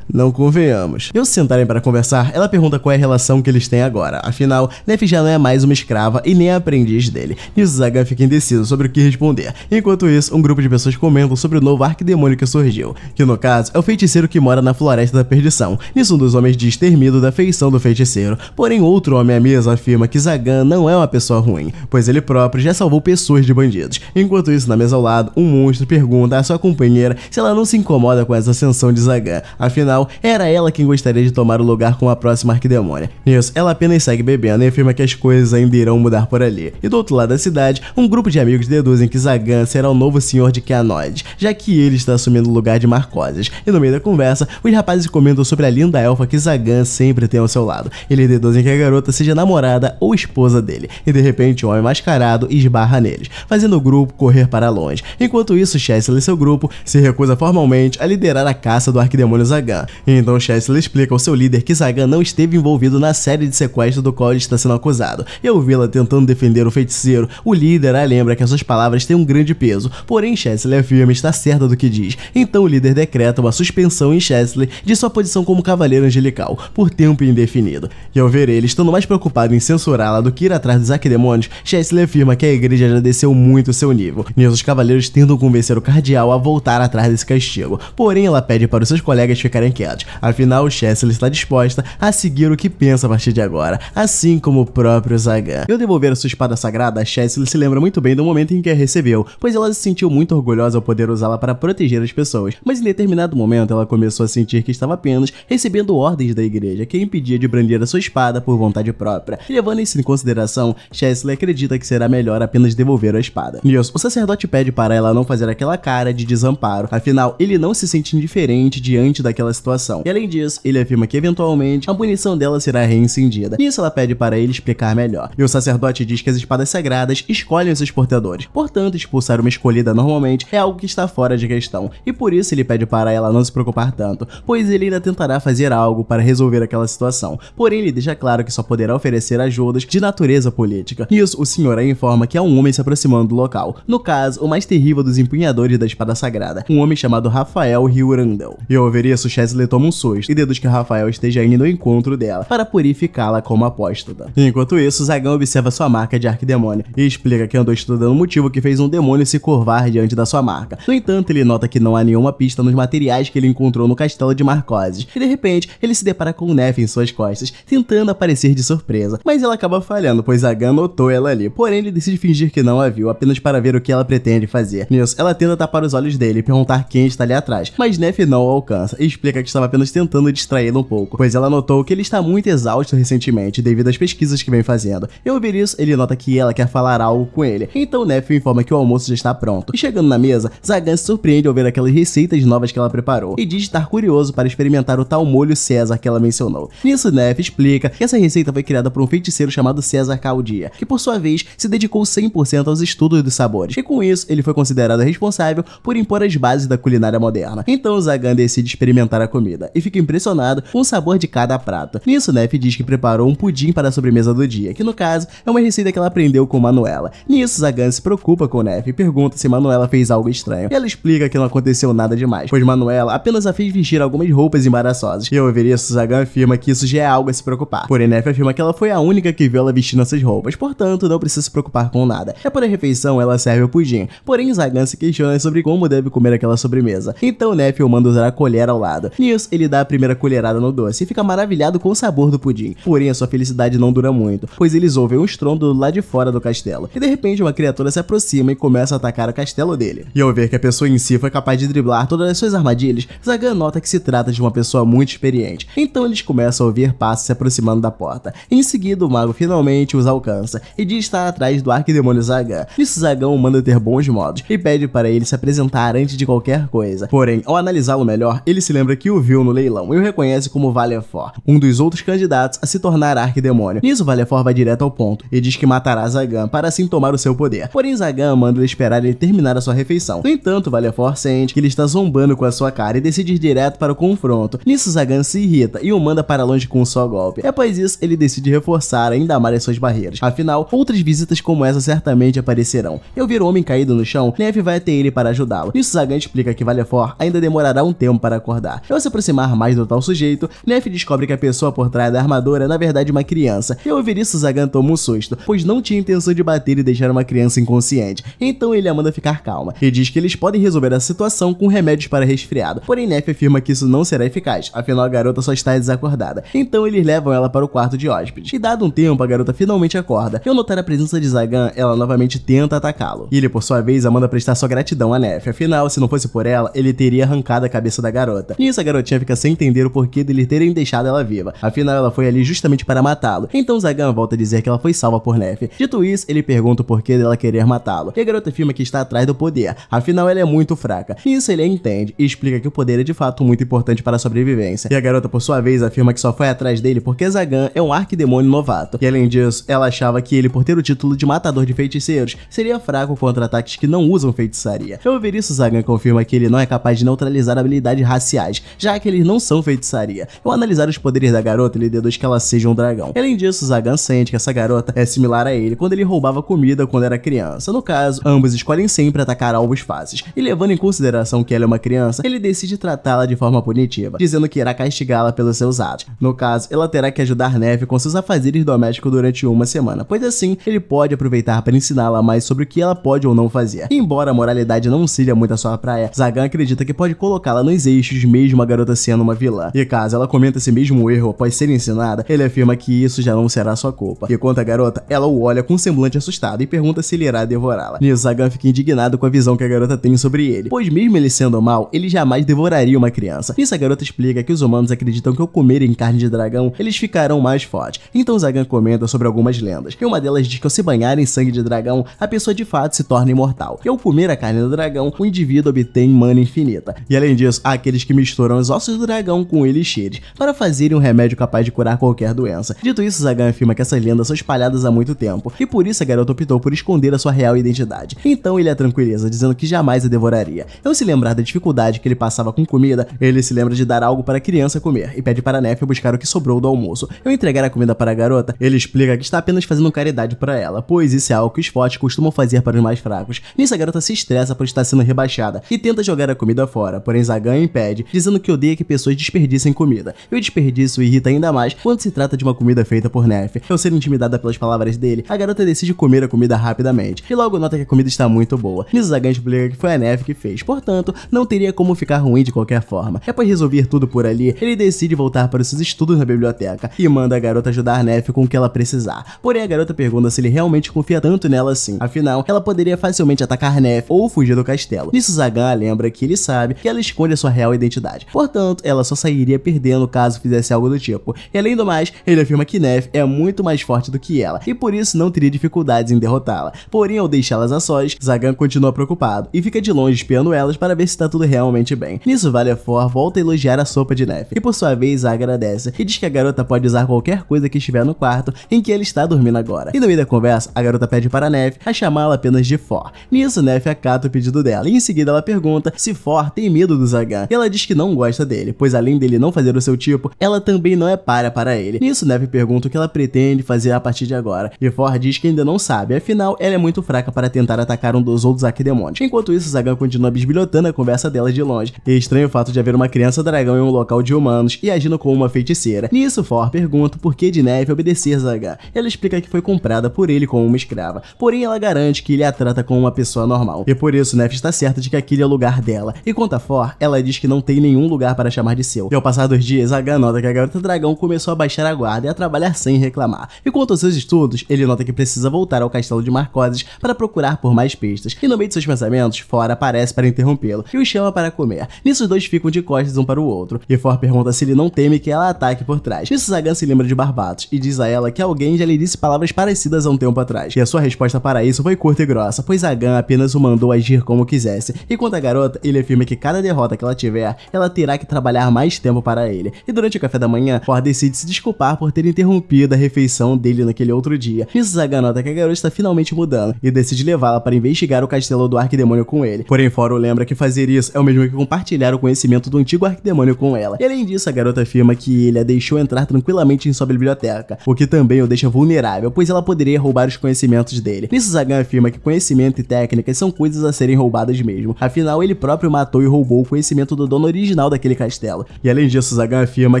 não convenhamos. E ao se sentarem para conversar, ela pergunta qual é a relação que eles têm agora. Afinal, Nef já não é mais uma escrava e nem a aprendiz dele. Nizaga fica indeciso sobre o que responder. Enquanto isso, um grupo de pessoas comenta sobre o novo arquidemônio que surgiu, que no caso é o feiticeiro que mora na Floresta da Perdição. Nisso, um dos homens diz ter medo da feição do feiticeiro. Porém, outro homem à mesa afirma que Zagan não é uma pessoa ruim, pois ele próprio já salvou pessoas de bandidos. Enquanto isso, na mesa ao lado, um monstro pergunta à sua companheira se ela não se incomoda com essa ascensão de Zagan. Afinal, Afinal, era ela quem gostaria de tomar o lugar com a próxima arquidemônia. Nisso, ela apenas segue bebendo e afirma que as coisas ainda irão mudar por ali. E do outro lado da cidade, um grupo de amigos deduzem que Zagan será o novo senhor de Keanoid, já que ele está assumindo o lugar de Marcoses. E no meio da conversa, os rapazes comentam sobre a linda elfa que Zagan sempre tem ao seu lado. Eles deduzem que a garota seja namorada ou esposa dele. E de repente, o um homem mascarado esbarra neles, fazendo o grupo correr para longe. Enquanto isso, Chessel e seu grupo se recusa formalmente a liderar a caça do arquidemônio Zagan então Chesley explica ao seu líder que Zagan não esteve envolvido na série de sequestro do qual ele está sendo acusado. E ao vê-la tentando defender o feiticeiro, o líder a lembra que as suas palavras têm um grande peso, porém Chesley afirma estar certa do que diz. Então o líder decreta uma suspensão em Chesley de sua posição como Cavaleiro Angelical, por tempo indefinido. E ao ver ele estando mais preocupado em censurá-la do que ir atrás dos Arquidemônios, Chesley afirma que a igreja já desceu muito seu nível. E os cavaleiros tentam convencer o cardeal a voltar atrás desse castigo, porém ela pede para os seus colegas ficarem Afinal, Chesley está disposta a seguir o que pensa a partir de agora, assim como o próprio Zagan. Ao devolver a sua espada sagrada, Chesley se lembra muito bem do momento em que a recebeu, pois ela se sentiu muito orgulhosa ao poder usá-la para proteger as pessoas, mas em determinado momento ela começou a sentir que estava apenas recebendo ordens da igreja, que a impedia de brandir a sua espada por vontade própria. levando isso em consideração, Chesley acredita que será melhor apenas devolver a espada. Nisso, o sacerdote pede para ela não fazer aquela cara de desamparo, afinal, ele não se sente indiferente diante daquela situação. E além disso, ele afirma que eventualmente a punição dela será reincendida. Nisso ela pede para ele explicar melhor. E o sacerdote diz que as espadas sagradas escolhem seus portadores. Portanto, expulsar uma escolhida normalmente é algo que está fora de questão. E por isso ele pede para ela não se preocupar tanto, pois ele ainda tentará fazer algo para resolver aquela situação. Porém, ele deixa claro que só poderá oferecer ajudas de natureza política. Nisso, o senhor aí informa que há é um homem se aproximando do local. No caso, o mais terrível dos empunhadores da espada sagrada, um homem chamado Rafael Riurandel. E ao ouvir isso, Chaz Wesley toma um susto e deduz que Rafael esteja indo ao encontro dela para purificá-la como apóstata. Enquanto isso, Zagão observa sua marca de arquidemônio e explica que andou estudando o motivo que fez um demônio se curvar diante da sua marca. No entanto, ele nota que não há nenhuma pista nos materiais que ele encontrou no castelo de Marcoses e de repente ele se depara com Neff em suas costas, tentando aparecer de surpresa, mas ela acaba falhando, pois Zagan notou ela ali, porém ele decide fingir que não a viu, apenas para ver o que ela pretende fazer. Nisso, ela tenta tapar os olhos dele e perguntar quem está ali atrás, mas Neff não o alcança e explica estava apenas tentando distraí-lo um pouco, pois ela notou que ele está muito exausto recentemente devido às pesquisas que vem fazendo. E ao ouvir isso, ele nota que ela quer falar algo com ele. Então Neff informa que o almoço já está pronto. E chegando na mesa, Zagan se surpreende ao ver aquelas receitas novas que ela preparou e diz estar curioso para experimentar o tal molho César que ela mencionou. Nisso, Neff explica que essa receita foi criada por um feiticeiro chamado César Caldia, que por sua vez se dedicou 100% aos estudos dos sabores. E com isso, ele foi considerado responsável por impor as bases da culinária moderna. Então Zagan decide experimentar a comida e fica impressionado com o sabor de cada prato. Nisso, Neff né, diz que preparou um pudim para a sobremesa do dia, que no caso é uma receita que ela aprendeu com Manuela. Nisso, Zagan se preocupa com Neff e pergunta se Manuela fez algo estranho. E ela explica que não aconteceu nada demais, pois Manuela apenas a fez vestir algumas roupas embaraçosas. E ao ouvir isso, Zagan afirma que isso já é algo a se preocupar. Porém, Neff afirma que ela foi a única que viu ela vestindo essas roupas, portanto, não precisa se preocupar com nada. É por a refeição, ela serve o pudim. Porém, Zagan se questiona sobre como deve comer aquela sobremesa. Então, Neff o manda usar a colher ao lado. Nisso, ele dá a primeira colherada no doce e fica maravilhado com o sabor do pudim. Porém, a sua felicidade não dura muito, pois eles ouvem um estrondo lá de fora do castelo. E de repente, uma criatura se aproxima e começa a atacar o castelo dele. E ao ver que a pessoa em si foi capaz de driblar todas as suas armadilhas, Zagan nota que se trata de uma pessoa muito experiente. Então eles começam a ouvir passos se aproximando da porta. Em seguida, o mago finalmente os alcança e diz estar atrás do arquidemônio Zagan. Nisso, Zagan manda ter bons modos e pede para ele se apresentar antes de qualquer coisa. Porém, ao analisá-lo melhor, ele se lembra que o viu no leilão e o reconhece como Valefort, um dos outros candidatos a se tornar arquidemônio. Nisso, Valefort vai direto ao ponto e diz que matará Zagan para assim tomar o seu poder. Porém, Zagan manda ele esperar ele terminar a sua refeição. No entanto, Valefort sente que ele está zombando com a sua cara e decide ir direto para o confronto. Nisso, Zagan se irrita e o manda para longe com um só golpe. Após isso, ele decide reforçar ainda mais as suas barreiras. Afinal, outras visitas como essa certamente aparecerão. Eu ver o homem caído no chão, Neve vai até ele para ajudá-lo. Nisso, Zagan explica que Valefort ainda demorará um tempo para acordar. Ao se aproximar mais do tal sujeito, Neff descobre que a pessoa por trás da armadura é na verdade uma criança. E ao ouvir isso, Zagan toma um susto, pois não tinha intenção de bater e deixar uma criança inconsciente. Então ele a manda ficar calma e diz que eles podem resolver a situação com remédios para resfriado. Porém, Neff afirma que isso não será eficaz, afinal a garota só está desacordada. Então eles levam ela para o quarto de hóspedes. E dado um tempo, a garota finalmente acorda. E ao notar a presença de Zagan, ela novamente tenta atacá-lo. E ele, por sua vez, a manda prestar sua gratidão a Neff. Afinal, se não fosse por ela, ele teria arrancado a cabeça da garota. Isso essa garotinha fica sem entender o porquê dele terem deixado ela viva. Afinal, ela foi ali justamente para matá-lo. Então Zagan volta a dizer que ela foi salva por Nef. Dito isso, ele pergunta o porquê dela querer matá-lo. E a garota afirma que está atrás do poder. Afinal, ela é muito fraca. Isso ele entende e explica que o poder é de fato muito importante para a sobrevivência. E a garota, por sua vez, afirma que só foi atrás dele porque Zagan é um arquidemônio novato. E além disso, ela achava que ele, por ter o título de matador de feiticeiros, seria fraco contra ataques que não usam feitiçaria. Ao ouvir isso, Zagan confirma que ele não é capaz de neutralizar habilidades raciais já que eles não são feitiçaria. Ao analisar os poderes da garota, ele deduz que ela seja um dragão. Além disso, Zagan sente que essa garota é similar a ele quando ele roubava comida quando era criança. No caso, ambos escolhem sempre atacar alvos fáceis, e levando em consideração que ela é uma criança, ele decide tratá-la de forma punitiva, dizendo que irá castigá-la pelos seus atos. No caso, ela terá que ajudar Neve com seus afazeres domésticos durante uma semana, pois assim ele pode aproveitar para ensiná-la mais sobre o que ela pode ou não fazer. E embora a moralidade não seja muito a sua praia, Zagan acredita que pode colocá-la nos eixos mesmo uma garota sendo uma vilã. E caso ela cometa esse mesmo erro após ser ensinada, ele afirma que isso já não será sua culpa. e quanto a garota, ela o olha com um semblante assustado e pergunta se ele irá devorá-la. Nizagan fica indignado com a visão que a garota tem sobre ele, pois mesmo ele sendo mal, ele jamais devoraria uma criança. Nisso a garota explica que os humanos acreditam que ao comerem carne de dragão, eles ficarão mais fortes. Então Zagan comenta sobre algumas lendas, e uma delas diz que ao se banhar em sangue de dragão, a pessoa de fato se torna imortal. E ao comer a carne do dragão, o indivíduo obtém mana infinita. E além disso, há aqueles que misturam os ossos do dragão com elixires para fazerem um remédio capaz de curar qualquer doença. Dito isso, Zagan afirma que essas lendas são espalhadas há muito tempo e por isso a garota optou por esconder a sua real identidade. Então ele a tranquiliza, dizendo que jamais a devoraria. Ao se lembrar da dificuldade que ele passava com comida, ele se lembra de dar algo para a criança comer e pede para Nef buscar o que sobrou do almoço. Ao entregar a comida para a garota, ele explica que está apenas fazendo caridade para ela, pois isso é algo que os fortes costumam fazer para os mais fracos. Nisso a garota se estressa por estar sendo rebaixada e tenta jogar a comida fora, porém Zagan impede, dizendo que odeia que pessoas desperdicem comida. E o desperdício irrita ainda mais quando se trata de uma comida feita por Neff. Ao ser intimidada pelas palavras dele, a garota decide comer a comida rapidamente, e logo nota que a comida está muito boa. Nisso a explica que foi a Neff que fez, portanto, não teria como ficar ruim de qualquer forma. Depois de resolver tudo por ali, ele decide voltar para os seus estudos na biblioteca, e manda a garota ajudar a Neff com o que ela precisar. Porém, a garota pergunta se ele realmente confia tanto nela assim, afinal, ela poderia facilmente atacar Neff ou fugir do castelo. Nisso lembra que ele sabe que ela esconde a sua real identidade, Portanto, ela só sairia perdendo caso fizesse algo do tipo. E além do mais, ele afirma que Neve é muito mais forte do que ela, e por isso não teria dificuldades em derrotá-la. Porém, ao deixá-las a sós, Zagan continua preocupado, e fica de longe espiando elas para ver se está tudo realmente bem. Nisso, Valefor volta a elogiar a sopa de Neve, e por sua vez, agradece, e diz que a garota pode usar qualquer coisa que estiver no quarto em que ele está dormindo agora. E no meio da conversa, a garota pede para Neve a chamá-la apenas de For. Nisso, Neve acata o pedido dela, e em seguida ela pergunta se For tem medo do Zagan, e ela diz que não gosta gosta dele, pois além dele não fazer o seu tipo, ela também não é para para ele. Nisso, Neve pergunta o que ela pretende fazer a partir de agora, e Thor diz que ainda não sabe, afinal, ela é muito fraca para tentar atacar um dos outros Akdemônios. Enquanto isso, Zagan continua bisbilhotando a conversa dela de longe, e é estranho o fato de haver uma criança dragão em um local de humanos e agindo como uma feiticeira. Nisso, Thor pergunta por que de Neve obedecer Zagan. Ela explica que foi comprada por ele como uma escrava, porém ela garante que ele a trata como uma pessoa normal, e por isso Neve está certa de que aquele é o lugar dela. E quanto a For, ela diz que não tem nenhum um lugar para chamar de seu. E ao passar dos dias, Gan nota que a garota dragão começou a baixar a guarda e a trabalhar sem reclamar. E quanto aos seus estudos, ele nota que precisa voltar ao castelo de Marcoses para procurar por mais pistas. E no meio de seus pensamentos, Fora aparece para interrompê-lo e o chama para comer. Nisso os dois ficam de costas um para o outro. E For pergunta se ele não teme que ela ataque por trás. Nisso Zagan se lembra de Barbatos e diz a ela que alguém já lhe disse palavras parecidas há um tempo atrás. E a sua resposta para isso foi curta e grossa, pois Zagan apenas o mandou agir como quisesse. E quanto à garota, ele afirma que cada derrota que ela tiver, ela terá que trabalhar mais tempo para ele. E durante o café da manhã, Ford decide se desculpar por ter interrompido a refeição dele naquele outro dia. Nisso, Zaga nota que a garota está finalmente mudando e decide levá-la para investigar o castelo do arquidemônio com ele. Porém, Foro lembra que fazer isso é o mesmo que compartilhar o conhecimento do antigo arquidemônio com ela. E além disso, a garota afirma que ele a deixou entrar tranquilamente em sua biblioteca, o que também o deixa vulnerável, pois ela poderia roubar os conhecimentos dele. Nisso, Zagan afirma que conhecimento e técnicas são coisas a serem roubadas mesmo. Afinal, ele próprio matou e roubou o conhecimento do dono original final daquele castelo. E além disso, Zagan afirma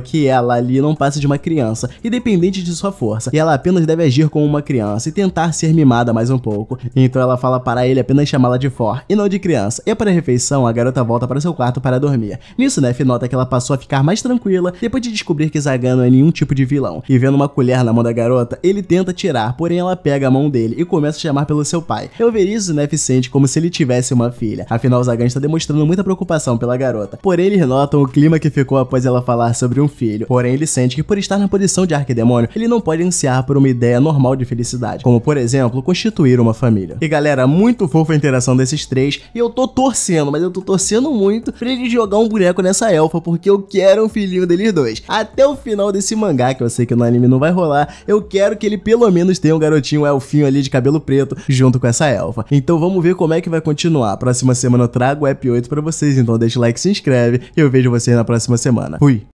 que ela ali não passa de uma criança, independente de sua força, e ela apenas deve agir como uma criança e tentar ser mimada mais um pouco. Então ela fala para ele apenas chamá-la de For, e não de criança. E para a refeição, a garota volta para seu quarto para dormir. Nisso, Nef nota que ela passou a ficar mais tranquila depois de descobrir que Zagan não é nenhum tipo de vilão. E vendo uma colher na mão da garota, ele tenta tirar, porém ela pega a mão dele e começa a chamar pelo seu pai. Eu ver isso, Nef sente como se ele tivesse uma filha. Afinal, Zagan está demonstrando muita preocupação pela garota. Porém, ele notam o clima que ficou após ela falar sobre um filho. Porém, ele sente que por estar na posição de arquidemônio, ele não pode ansiar por uma ideia normal de felicidade, como por exemplo, constituir uma família. E galera, muito fofa a interação desses três, e eu tô torcendo, mas eu tô torcendo muito pra ele jogar um boneco nessa elfa, porque eu quero um filhinho deles dois. Até o final desse mangá, que eu sei que no anime não vai rolar, eu quero que ele pelo menos tenha um garotinho elfinho ali de cabelo preto junto com essa elfa. Então vamos ver como é que vai continuar. Próxima semana eu trago o EP8 pra vocês, então deixa o like, se inscreve e eu vejo vocês na próxima semana. Fui!